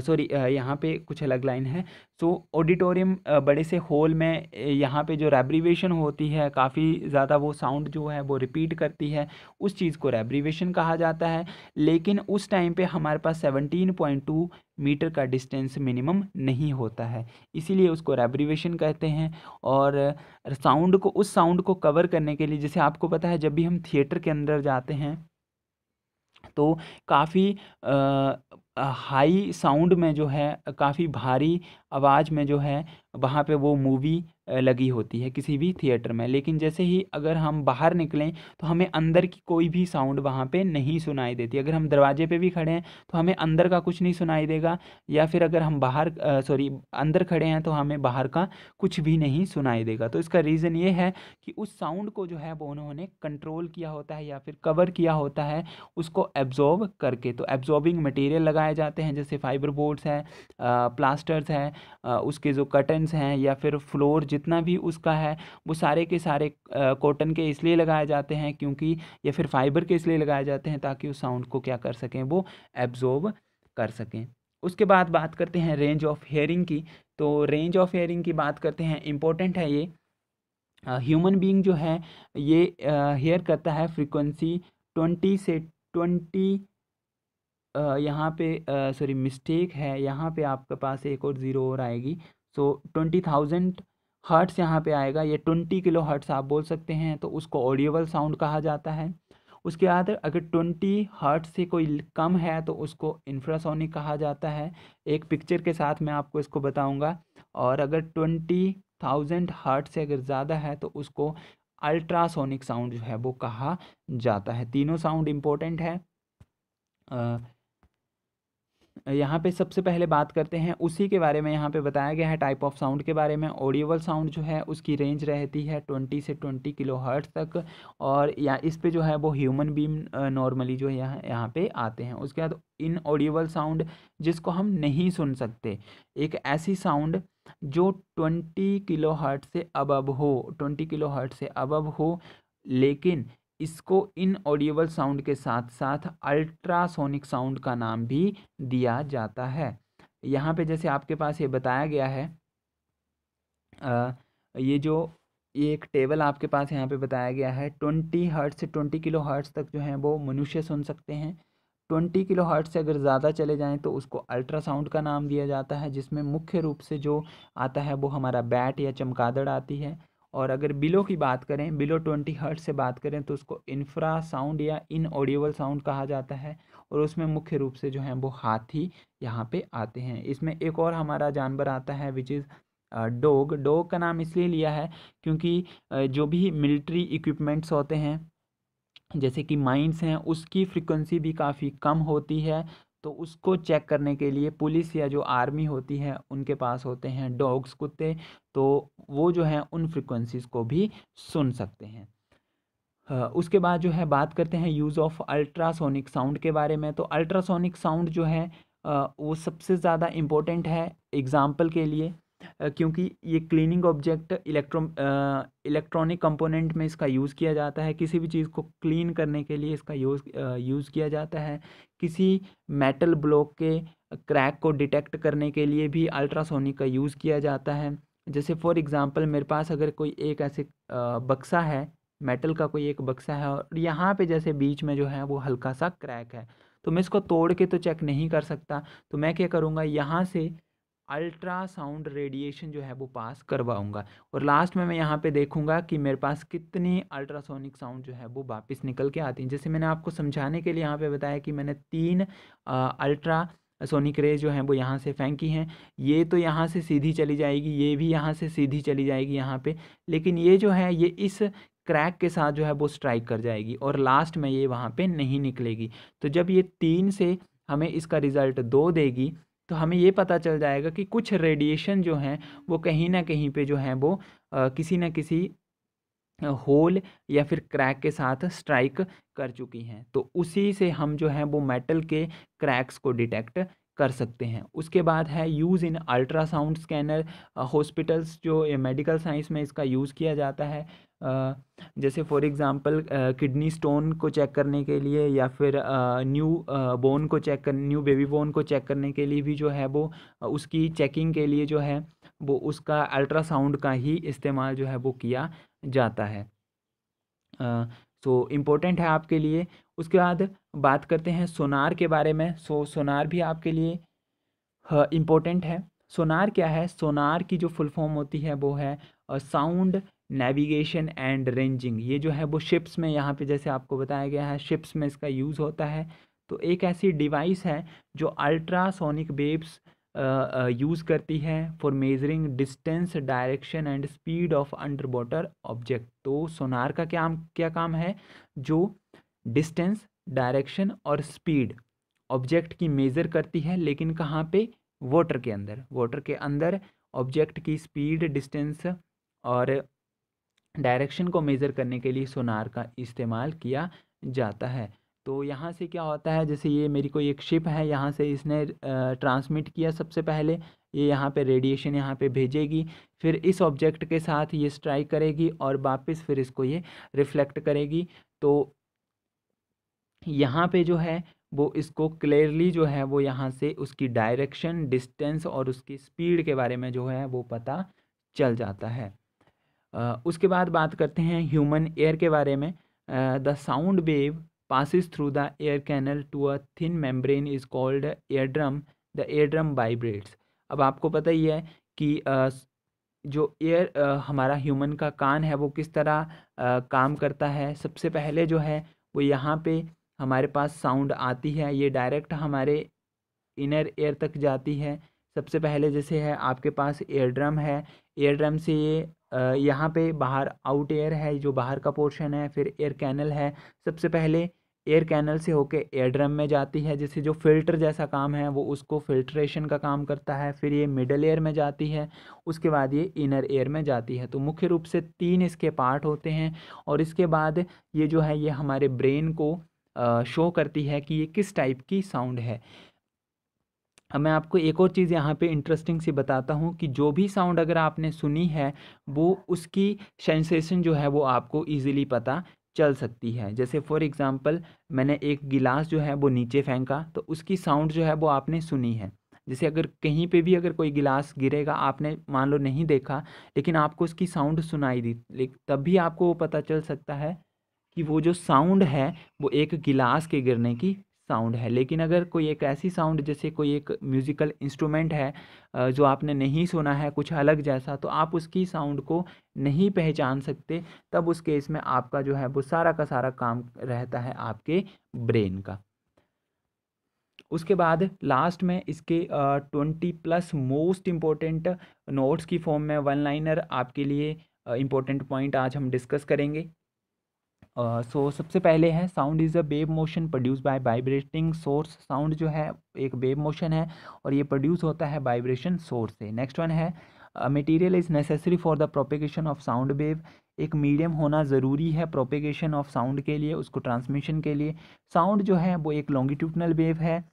सॉरी यहाँ पे कुछ अलग लाइन है सो ऑडिटोरियम बड़े से हॉल में यहाँ पे जो रेब्रीवेशन होती है काफ़ी ज़्यादा वो साउंड जो है वो रिपीट करती है उस चीज़ को रेब्रीवेशन कहा जाता है लेकिन उस टाइम पे हमारे पास सेवनटीन पॉइंट टू मीटर का डिस्टेंस मिनिमम नहीं होता है इसीलिए उसको रेब्रीवेशन कहते हैं और साउंड को उस साउंड को कवर करने के लिए जैसे आपको पता है जब भी हम थिएटर के अंदर जाते हैं तो काफ़ी हाई साउंड में जो है काफ़ी भारी आवाज़ में जो है वहाँ पे वो मूवी लगी होती है किसी भी थिएटर में लेकिन जैसे ही अगर हम बाहर निकलें तो हमें अंदर की कोई भी साउंड वहाँ पे नहीं सुनाई देती अगर हम दरवाजे पे भी खड़े हैं तो हमें अंदर का कुछ नहीं सुनाई देगा या फिर अगर हम बाहर सॉरी अंदर खड़े हैं तो हमें बाहर का कुछ भी नहीं सुनाई देगा तो इसका रीज़न ये है कि उस साउंड को जो है वो उन्होंने कंट्रोल किया होता है या फिर कवर किया होता है उसको एब्जॉर्ब करके तो एब्जॉर्बिंग मटेरियल लगाए जाते हैं जैसे फाइबर बोर्ड्स हैं प्लास्टर्स हैं उसके जो कटन्स हैं या फिर फ्लोर जित जितना भी उसका है वो सारे के सारे कॉटन के इसलिए लगाए जाते हैं क्योंकि या फिर फाइबर के इसलिए लगाए जाते हैं ताकि उस साउंड को क्या कर सकें वो एब्जॉर्ब कर सकें उसके बाद बात करते हैं रेंज ऑफ हेयरिंग की तो रेंज ऑफ हेयरिंग की बात करते हैं इम्पोर्टेंट है ये ह्यूमन uh, जो है ये हेयर uh, करता है फ्रीक्वेंसी ट्वेंटी से ट्वेंटी uh, यहाँ पे सॉरी मिस्टेक है यहाँ पे आपके पास एक और ज़ीरो और आएगी सो ट्वेंटी थाउजेंड हर्ट्स यहाँ पे आएगा ये ट्वेंटी किलो हर्ट्स आप बोल सकते हैं तो उसको ऑडियोबल साउंड कहा जाता है उसके बाद अगर ट्वेंटी हर्ट से कोई कम है तो उसको इंफ्रासोनिक कहा जाता है एक पिक्चर के साथ मैं आपको इसको बताऊंगा और अगर ट्वेंटी थाउजेंड हर्ट से अगर ज़्यादा है तो उसको अल्ट्रासोनिक साउंड जो है वो कहा जाता है तीनों साउंड इम्पोर्टेंट है आ, यहाँ पे सबसे पहले बात करते हैं उसी के बारे में यहाँ पे बताया गया है टाइप ऑफ साउंड के बारे में ऑडियोबल साउंड जो है उसकी रेंज रहती है ट्वेंटी से ट्वेंटी किलो हर्ट तक और या इस पे जो है वो ह्यूमन बीम नॉर्मली जो है यहाँ यहाँ पे आते हैं उसके बाद इन ऑडियोबल साउंड जिसको हम नहीं सुन सकते एक ऐसी साउंड जो ट्वेंटी किलो हर्ट से अबब हो ट्वेंटी किलो हर्ट से अबब हो लेकिन इसको इन ऑडियोबल साउंड के साथ साथ अल्ट्रासोनिक साउंड का नाम भी दिया जाता है यहाँ पे जैसे आपके पास ये बताया गया है आ, ये जो ये एक टेबल आपके पास यहाँ पे बताया गया है ट्वेंटी हर्ट से ट्वेंटी किलो हर्ट्स तक जो है वो मनुष्य सुन सकते हैं ट्वेंटी किलो हर्ट से अगर ज़्यादा चले जाएँ तो उसको अल्ट्रासाउंड का नाम दिया जाता है जिसमें मुख्य रूप से जो आता है वो हमारा बैट या चमकादड़ आती है और अगर बिलो की बात करें बिलो ट्वेंटी हर्ट से बात करें तो उसको इंफ्रा साउंड या इन ऑडियोबल साउंड कहा जाता है और उसमें मुख्य रूप से जो है वो हाथी यहाँ पे आते हैं इसमें एक और हमारा जानवर आता है विच इज़ डोग डोग का नाम इसलिए लिया है क्योंकि जो भी मिलिट्री इक्विपमेंट्स होते हैं जैसे कि माइंस हैं उसकी फ्रिक्वेंसी भी काफ़ी कम होती है तो उसको चेक करने के लिए पुलिस या जो आर्मी होती है उनके पास होते हैं डॉग्स कुत्ते तो वो जो हैं उन फ्रिक्वेंसीज़ को भी सुन सकते हैं उसके बाद जो है बात करते हैं यूज़ ऑफ अल्ट्रासोनिक साउंड के बारे में तो अल्ट्रासोनिक साउंड जो है वो सबसे ज़्यादा इम्पोर्टेंट है एग्ज़ाम्पल के लिए क्योंकि ये cleaning object electro electronic component में इसका यूज़ किया जाता है किसी भी चीज़ को क्लीन करने के लिए इसका यूज़ यूज़ किया जाता है किसी मेटल ब्लॉक के क्रैक को डिटेक्ट करने के लिए भी अल्ट्रासोनिक का यूज़ किया जाता है जैसे फॉर एग्ज़ाम्पल मेरे पास अगर कोई एक ऐसे बक्सा है मेटल का कोई एक बक्सा है और यहाँ पे जैसे बीच में जो है वो हल्का सा क्रैक है तो मैं इसको तोड़ के तो चेक नहीं कर सकता तो मैं क्या करूँगा यहाँ से अल्ट्रासाउंड रेडिएशन जो है वो पास करवाऊंगा और लास्ट में मैं यहाँ पे देखूंगा कि मेरे पास कितनी अल्ट्रासोनिक साउंड जो है वो वापस निकल के आती हैं जैसे मैंने आपको समझाने के लिए यहाँ पे बताया कि मैंने तीन अल्ट्रा सोनिक रेज जो हैं वो यहाँ से फेंकी हैं ये तो यहाँ से सीधी चली जाएगी ये भी यहाँ से सीधी चली जाएगी यहाँ पर लेकिन ये जो है ये इस क्रैक के साथ जो है वो स्ट्राइक कर जाएगी और लास्ट में ये वहाँ पर नहीं निकलेगी तो जब ये तीन से हमें इसका रिज़ल्ट दो देगी तो हमें ये पता चल जाएगा कि कुछ रेडिएशन जो हैं वो कहीं ना कहीं पे जो हैं वो आ, किसी ना किसी होल या फिर क्रैक के साथ स्ट्राइक कर चुकी हैं तो उसी से हम जो हैं वो मेटल के क्रैक्स को डिटेक्ट कर सकते हैं उसके बाद है use in ultrasound scanner hospitals जो मेडिकल साइंस में इसका यूज़ किया जाता है जैसे फॉर एग्ज़ाम्पल किडनी स्टोन को चेक करने के लिए या फिर न्यू बोन को चेक कर न्यू बेबी बोन को चेक करने के लिए भी जो है वो उसकी चेकिंग के लिए जो है वो उसका अल्ट्रासाउंड का ही इस्तेमाल जो है वो किया जाता है सो uh, इम्पोर्टेंट है आपके लिए उसके बाद बात करते हैं सोनार के बारे में सो so, सोनार भी आपके लिए इम्पोर्टेंट है सोनार क्या है सोनार की जो फुल फॉर्म होती है वो है साउंड नेविगेशन एंड रेंजिंग ये जो है वो शिप्स में यहाँ पे जैसे आपको बताया गया है शिप्स में इसका यूज़ होता है तो एक ऐसी डिवाइस है जो अल्ट्रासोनिक वेब्स यूज़ करती है for measuring distance direction and speed of underwater object तो सोनार का क्या क्या काम है जो डिस्टेंस डायरेक्शन और स्पीड ऑब्जेक्ट की मेज़र करती है लेकिन कहाँ पे वाटर के अंदर वाटर के अंदर ऑब्जेक्ट की स्पीड डिस्टेंस और डायरेक्शन को मेज़र करने के लिए सोनार का इस्तेमाल किया जाता है तो यहाँ से क्या होता है जैसे ये मेरी कोई एक शिप है यहाँ से इसने ट्रांसमिट किया सबसे पहले ये यहाँ पे रेडिएशन यहाँ पे भेजेगी फिर इस ऑब्जेक्ट के साथ ये स्ट्राइक करेगी और वापस फिर इसको ये रिफ्लेक्ट करेगी तो यहाँ पे जो है वो इसको क्लियरली जो है वो यहाँ से उसकी डायरेक्शन डिस्टेंस और उसकी स्पीड के बारे में जो है वो पता चल जाता है उसके बाद बात करते हैं ह्यूमन एयर के बारे में the sound wave passes through the ear canal to a thin membrane is called ear drum the ear drum vibrates अब आपको पता ही है कि जो एयर हमारा ह्यूमन का कान है वो किस तरह काम करता है सबसे पहले जो है वो यहाँ पे हमारे पास साउंड आती है ये डायरेक्ट हमारे इनर एयर तक जाती है सबसे पहले जैसे है आपके पास एयर ड्रम है एयर ड्रम से ये यहाँ पे बाहर आउट एयर है जो बाहर का पोर्शन है फिर एयर कैनल है सबसे पहले एयर कैनल से होके एयर ड्रम में जाती है जैसे जो फिल्टर जैसा काम है वो उसको फिल्ट्रेशन का काम करता है फिर ये मिडल एयर में जाती है उसके बाद ये इनर एयर में जाती है तो मुख्य रूप से तीन इसके पार्ट होते हैं और इसके बाद ये जो है ये हमारे ब्रेन को शो करती है कि ये किस टाइप की साउंड है अब मैं आपको एक और चीज़ यहाँ पे इंटरेस्टिंग सी बताता हूँ कि जो भी साउंड अगर आपने सुनी है वो उसकी सेंसेशन जो है वो आपको इजीली पता चल सकती है जैसे फॉर एग्ज़ाम्पल मैंने एक गिलास जो है वो नीचे फेंका तो उसकी साउंड जो है वो आपने सुनी है जैसे अगर कहीं पे भी अगर कोई गिलास गिरेगा आपने मान लो नहीं देखा लेकिन आपको उसकी साउंड सुनाई दी तब भी आपको वो पता चल सकता है कि वो जो साउंड है वो एक गिलास के गिरने की साउंड है लेकिन अगर कोई एक ऐसी साउंड जैसे कोई एक म्यूज़िकल इंस्ट्रूमेंट है जो आपने नहीं सुना है कुछ अलग जैसा तो आप उसकी साउंड को नहीं पहचान सकते तब उस केस में आपका जो है वो सारा का सारा काम रहता है आपके ब्रेन का उसके बाद लास्ट में इसके twenty plus most important notes की फॉर्म में वन लाइनर आपके लिए इम्पोर्टेंट पॉइंट आज हम डिस्कस करेंगे सो uh, so, सबसे पहले है sound is a wave motion produce by vibrating source sound जो है एक बेब मोशन है और ये प्रोड्यूस होता है वाइब्रेशन सोर्स से नेक्स्ट वन है material is necessary for the propagation of sound wave एक मीडियम होना ज़रूरी है प्रोपेगेशन ऑफ साउंड के लिए उसको ट्रांसमिशन के लिए साउंड जो है वो एक लॉन्गिट्यूडनल वेव है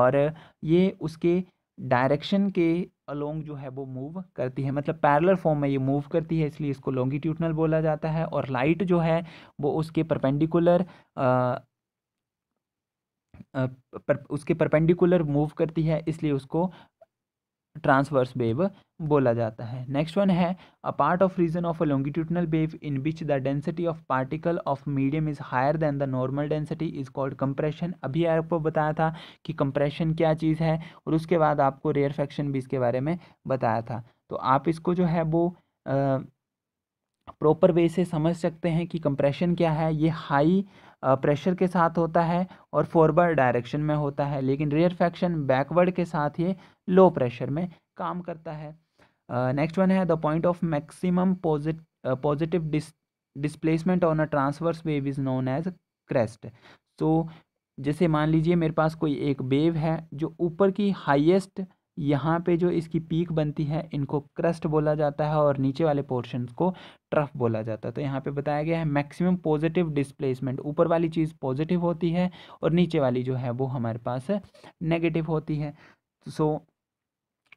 और ये उसके डायरेक्शन के अलोंग जो है वो मूव करती है मतलब पैरलर फॉर्म में ये मूव करती है इसलिए इसको लॉन्गिट्यूडनल बोला जाता है और लाइट जो है वो उसके परपेंडिकुलर उसके परपेंडिकुलर मूव करती है इसलिए उसको ट्रांसवर्स वेव बोला जाता है नेक्स्ट वन है a part of region of a longitudinal wave in which the density of particle of medium is higher than the normal density is called compression अभी आपको बताया था कि कंप्रेशन क्या चीज़ है और उसके बाद आपको रेयर फैक्शन भी इसके बारे में बताया था तो आप इसको जो है वो प्रॉपर वे से समझ सकते हैं कि कंप्रेशन क्या है ये हाई प्रेशर के साथ होता है और फॉरवर्ड डायरेक्शन में होता है लेकिन रेयर फैक्शन बैकवर्ड के साथ ये लो प्रेशर में काम करता है नेक्स्ट वन है the point of maximum positive displacement on a transverse wave is known as crest so जैसे मान लीजिए मेरे पास कोई एक वेव है जो ऊपर की हाईएस्ट यहाँ पे जो इसकी पीक बनती है इनको क्रस्ट बोला जाता है और नीचे वाले पोर्शन को ट्रफ बोला जाता है तो यहाँ पे बताया गया है मैक्सिमम पॉजिटिव डिस्प्लेसमेंट ऊपर वाली चीज़ पॉजिटिव होती है और नीचे वाली जो है वो हमारे पास नेगेटिव होती है सो तो so,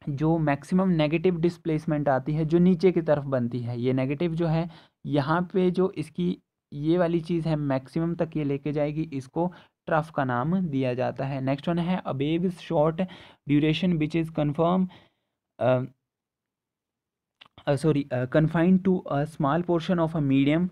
जो मैक्सिमम नेगेटिव डिस्प्लेसमेंट आती है जो नीचे की तरफ बनती है ये नेगेटिव जो है यहाँ पे जो इसकी ये वाली चीज़ है मैक्सिमम तक ये लेके जाएगी इसको ट्रफ का नाम दिया जाता है नेक्स्ट वन है a wave short duration which is confirm sorry confined to a small portion of a medium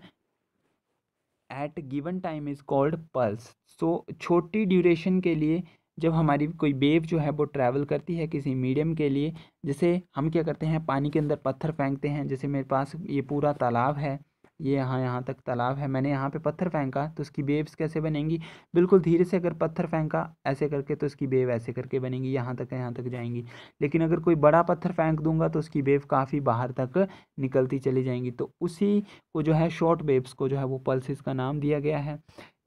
at given time is called pulse so छोटी ड्यूरेशन के लिए जब हमारी कोई वेव जो है वो ट्रैवल करती है किसी मीडियम के लिए जैसे हम क्या करते हैं पानी के अंदर पत्थर फेंकते हैं जैसे मेरे पास ये पूरा तालाब है ये यहाँ यहाँ तक तालाब है मैंने यहाँ पे पत्थर फेंका तो उसकी वेव्स कैसे बनेंगी बिल्कुल धीरे से अगर पत्थर फेंका ऐसे करके तो उसकी वेव ऐसे करके बनेंगी यहाँ तक यहाँ तक जाएंगी लेकिन अगर कोई बड़ा पत्थर फेंक दूंगा तो उसकी वेव काफ़ी बाहर तक निकलती चली जाएंगी तो उसी को जो है शॉर्ट वेव्स को जो है वो पल्सिस का नाम दिया गया है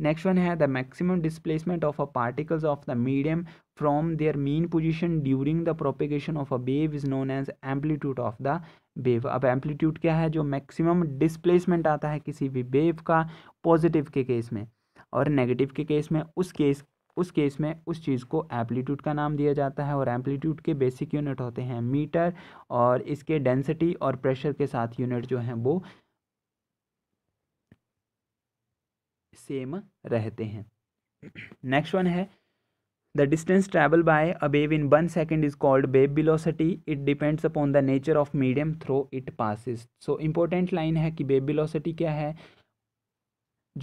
नेक्स्ट वन है the maximum displacement of a particles of the medium from their mean position during the propagation of a wave is known as amplitude of the wave अब एम्पलीट्यूड क्या है जो मैक्सिमम डिस्प्लेसमेंट आता है किसी भी wave का पॉजिटिव के केस में और नेगेटिव के केस में उस केस उस केस में उस चीज़ को एम्पलीट्यूड का नाम दिया जाता है और एम्पलीट्यूड के बेसिक यूनिट होते हैं मीटर और इसके डेंसिटी और प्रेशर के साथ यूनिट जो हैं वो सेम रहते हैं नेक्स्ट वन है the distance travel by a wave in one second is called wave velocity it depends upon the nature of medium through it passes so important line है कि वेव बिलोसिटी क्या है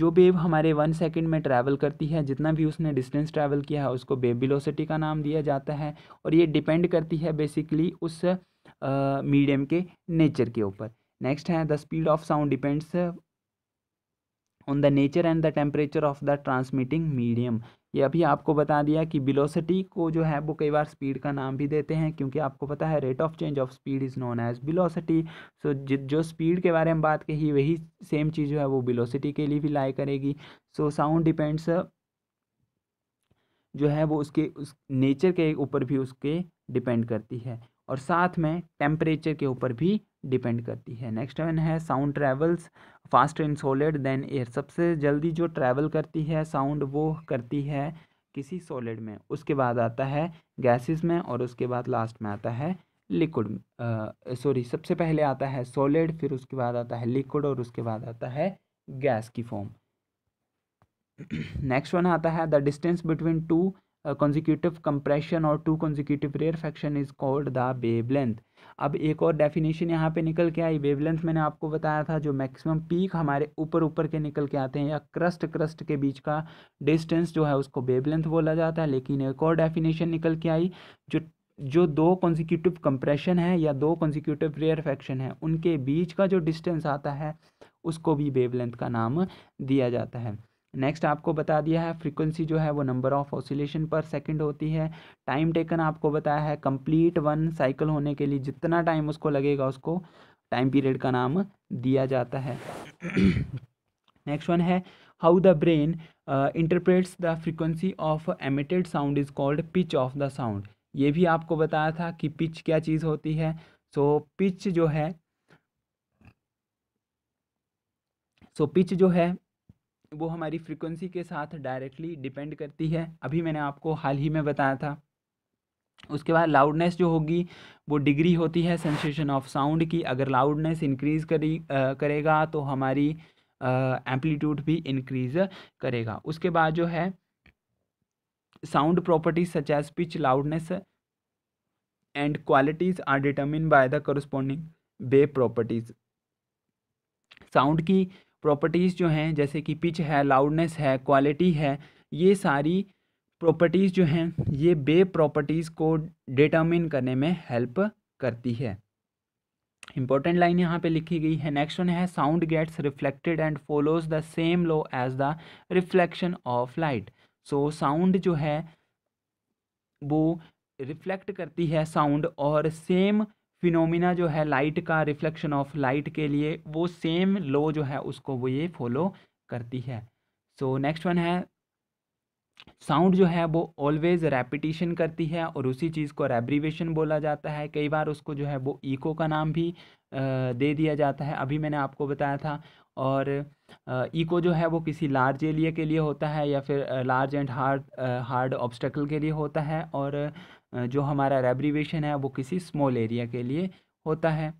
जो wave हमारे one second में travel करती है जितना भी उसने डिस्टेंस ट्रैवल किया है उसको वेव बिलोसिटी का नाम दिया जाता है और ये डिपेंड करती है बेसिकली उस मीडियम के नेचर के ऊपर नेक्स्ट है the speed of sound depends on the nature and the temperature of the transmitting medium ये अभी आपको बता दिया कि बिलोसिटी को जो है वो कई बार स्पीड का नाम भी देते हैं क्योंकि आपको पता है rate of change of speed is known as velocity so जो स्पीड के बारे में बात कही वही सेम चीज़ जो है वो बिलोसिटी के लिए भी लाई करेगी सो साउंड डिपेंड्स जो है वो उसके उस नेचर के ऊपर भी उसके डिपेंड करती है और साथ में टेम्परेचर के ऊपर भी डिपेंड करती है नेक्स्ट वन है sound travels fast and solid than air सबसे जल्दी जो ट्रैवल करती है साउंड वो करती है किसी सॉलिड में उसके बाद आता है गैसेस में और उसके बाद लास्ट में आता है लिक्विड सॉरी सबसे पहले आता है सॉलिड फिर उसके बाद आता है लिक्विड और उसके बाद आता है गैस की फॉर्म [clears throat] नेक्स्ट वन आता है the distance between two compression और two consecutive rarefaction is called the wavelength अब एक और डेफिनेशन यहाँ पे निकल के आई वेवलेंथ मैंने आपको बताया था जो मैक्सिमम पीक हमारे ऊपर ऊपर के निकल के आते हैं या क्रस्ट क्रस्ट के बीच का डिस्टेंस जो है उसको वेवलेंथ बोला जाता है लेकिन एक और डेफिनेशन निकल के आई जो जो दो कॉन्जिक्यूटिव कंप्रेशन है या दो कॉन्जिक्यूटिव फैक्शन है उनके बीच का जो डिस्टेंस आता है उसको भी वेवलेंथ का नाम दिया जाता है नेक्स्ट आपको बता दिया है फ्रीक्वेंसी जो है वो number of oscillation per second होती है टाइम टेकन आपको बताया है कंप्लीट वन साइकिल होने के लिए जितना टाइम उसको लगेगा उसको टाइम पीरियड का नाम दिया जाता है नेक्स्ट वन है how the brain interprets the frequency of emitted sound is called pitch of the sound ये भी आपको बताया था कि पिच क्या चीज़ होती है सो so, पिच जो है सो so, पिच जो है वो हमारी फ्रिक्वेंसी के साथ डायरेक्टली डिपेंड करती है अभी मैंने आपको हाल ही में बताया था उसके बाद लाउडनेस जो होगी वो डिग्री होती है सेंसेशन ऑफ साउंड की अगर लाउडनेस इंक्रीज़ करी आ, करेगा तो हमारी एम्पलीट्यूड भी इंक्रीज़ करेगा उसके बाद जो है sound properties such as pitch loudness and qualities are determine by the corresponding wave properties sound की प्रॉपर्टीज़ जो हैं जैसे कि पिच है लाउडनेस है क्वालिटी है ये सारी प्रॉपर्टीज़ जो हैं ये बे प्रॉपर्टीज़ को डिटर्मिन करने में हेल्प करती है इंपॉर्टेंट लाइन यहाँ पे लिखी गई है नेक्स्ट वन है sound gets reflected and follows the same law as the reflection of light so sound जो है वो रिफ्लेक्ट करती है साउंड और सेम फिनोमिना जो है लाइट का रिफ्लेक्शन ऑफ लाइट के लिए वो सेम लो जो है उसको वो ये फॉलो करती है सो नेक्स्ट वन है साउंड जो है वो ऑलवेज रेपिटिशन करती है और उसी चीज़ को रेब्रीवेशन बोला जाता है कई बार उसको जो है वो ईको का नाम भी दे दिया जाता है अभी मैंने आपको बताया था और ईको जो है वो किसी लार्ज एरिया के लिए होता है या फिर large and hard hard obstacle के लिए होता है और जो हमारा रेब्रीवेशन है वो किसी स्मॉल एरिया के लिए होता है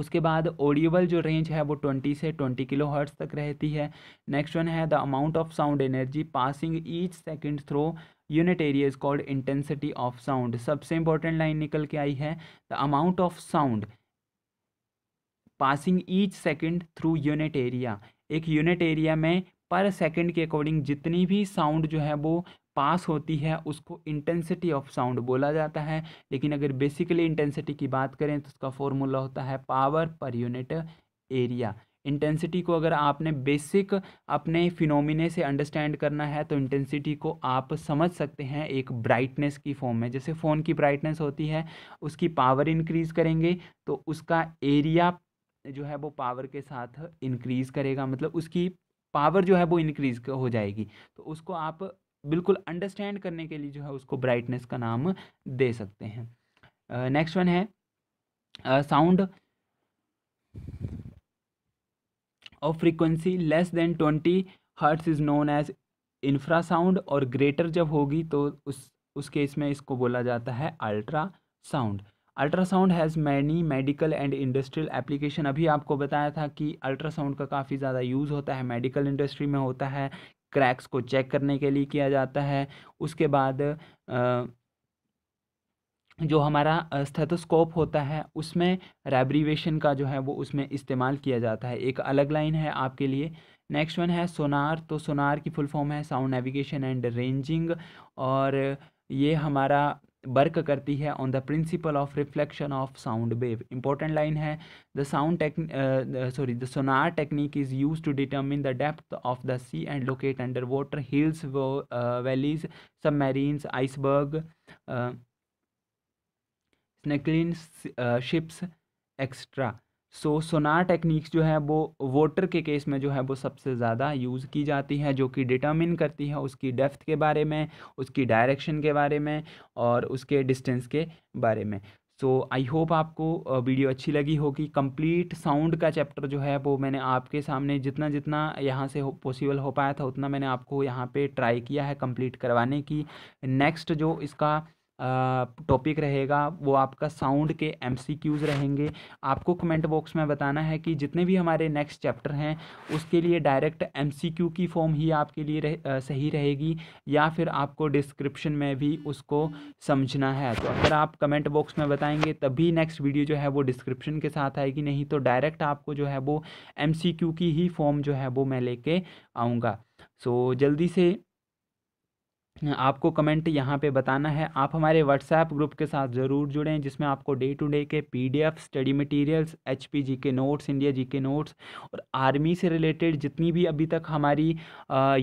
उसके बाद ऑडियोबल जो रेंज है वो 20 से 20 किलो हर्ट्स तक रहती है नेक्स्ट वन है the amount of sound energy passing each second through unit area is called intensity of sound सबसे इंपॉर्टेंट लाइन निकल के आई है the amount of sound passing each second through unit area एक यूनिट एरिया में per second के according जितनी भी साउंड जो है वो पास होती है उसको इंटेंसिटी ऑफ साउंड बोला जाता है लेकिन अगर बेसिकली इंटेंसिटी की बात करें तो उसका फॉर्मूला होता है power per unit area intensity को अगर आपने बेसिक अपने फिनोमिने से अंडरस्टैंड करना है तो इंटेंसिटी को आप समझ सकते हैं एक ब्राइटनेस की फॉर्म में जैसे फ़ोन की ब्राइटनेस होती है उसकी पावर इंक्रीज़ करेंगे तो उसका एरिया जो है वो पावर के साथ इंक्रीज़ करेगा मतलब उसकी पावर जो है वो इंक्रीज़ हो जाएगी तो उसको आप बिल्कुल अंडरस्टैंड करने के लिए जो है उसको ब्राइटनेस का नाम दे सकते हैं नेक्स्ट वन है sound of frequency less than twenty hertz is known as infrasound और ग्रेटर जब होगी तो उस उस केस में इसको बोला जाता है ultra sound ultrasound has many medical and industrial application अभी आपको बताया था कि अल्ट्रासाउंड का काफ़ी ज़्यादा यूज़ होता है मेडिकल इंडस्ट्री में होता है क्रैक्स को चेक करने के लिए किया जाता है उसके बाद जो हमारा स्थेथोस्कोप होता है उसमें रेब्रीवेशन का जो है वो उसमें इस्तेमाल किया जाता है एक अलग लाइन है आपके लिए नेक्स्ट वन है सोनार तो सोनार की फुल फॉर्म है साउंड नेविगेशन एंड रेंजिंग और ये हमारा वर्क करती है on the principle of reflection of sound wave important line है the sound tech sorry the sonar technique is use to determine the depth of the sea and locate under water hills valleys sub submarines iceberg sunken ships extra so so, sonar techniques जो है वो voter के case में जो है वो सबसे ज़्यादा यूज़ की जाती है जो कि डिटर्मिन करती है उसकी डेफ्थ के बारे में उसकी डायरेक्शन के बारे में और उसके डिस्टेंस के बारे में सो आई होप आपको वीडियो अच्छी लगी होगी कंप्लीट साउंड का चैप्टर जो है वो मैंने आपके सामने जितना जितना यहाँ से पॉसिबल हो पाया था उतना मैंने आपको यहाँ पे ट्राई किया है कंप्लीट करवाने की नेक्स्ट जो इसका टॉपिक रहेगा वो आपका साउंड के एम रहेंगे आपको कमेंट बॉक्स में बताना है कि जितने भी हमारे नेक्स्ट चैप्टर हैं उसके लिए डायरेक्ट एम की फॉर्म ही आपके लिए रह, आ, सही रहेगी या फिर आपको डिस्क्रिप्शन में भी उसको समझना है तो अगर आप कमेंट बॉक्स में बताएंगे तभी नेक्स्ट वीडियो जो है वो डिस्क्रिप्शन के साथ आएगी नहीं तो डायरेक्ट आपको जो है वो एम की ही फॉर्म जो है वो मैं लेके आऊँगा सो so, जल्दी से आपको कमेंट यहाँ पे बताना है आप हमारे व्हाट्सएप ग्रुप के साथ ज़रूर जुड़ें जिसमें आपको डे टू डे के PDF study materials HP G K notes India जी के नोट्स और आर्मी से रिलेटेड जितनी भी अभी तक हमारी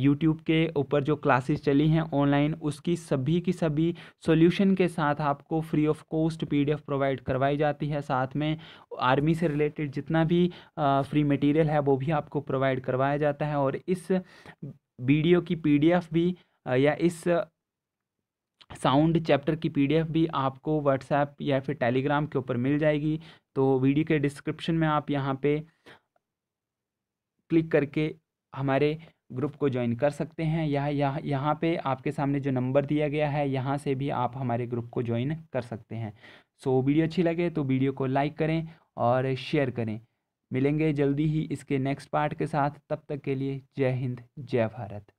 यूट्यूब के ऊपर जो क्लासेस चली हैं ऑनलाइन उसकी सभी की सभी सोल्यूशन के साथ आपको free of cost P provide करवाई जाती है साथ में आर्मी से रिलेटेड जितना भी फ्री मटीरियल है वो भी आपको प्रोवाइड करवाया जाता है और इस वीडियो की पीडीएफ भी या इस साउंड चैप्टर की पीडीएफ भी आपको व्हाट्सएप या फिर टेलीग्राम के ऊपर मिल जाएगी तो वीडियो के डिस्क्रिप्शन में आप यहाँ पे क्लिक करके हमारे ग्रुप को ज्वाइन कर सकते हैं या यह, यहाँ पे आपके सामने जो नंबर दिया गया है यहाँ से भी आप हमारे ग्रुप को ज्वाइन कर सकते हैं सो so, वीडियो अच्छी लगे तो वीडियो को लाइक करें और शेयर करें मिलेंगे जल्दी ही इसके नेक्स्ट पार्ट के साथ तब तक के लिए जय हिंद जय भारत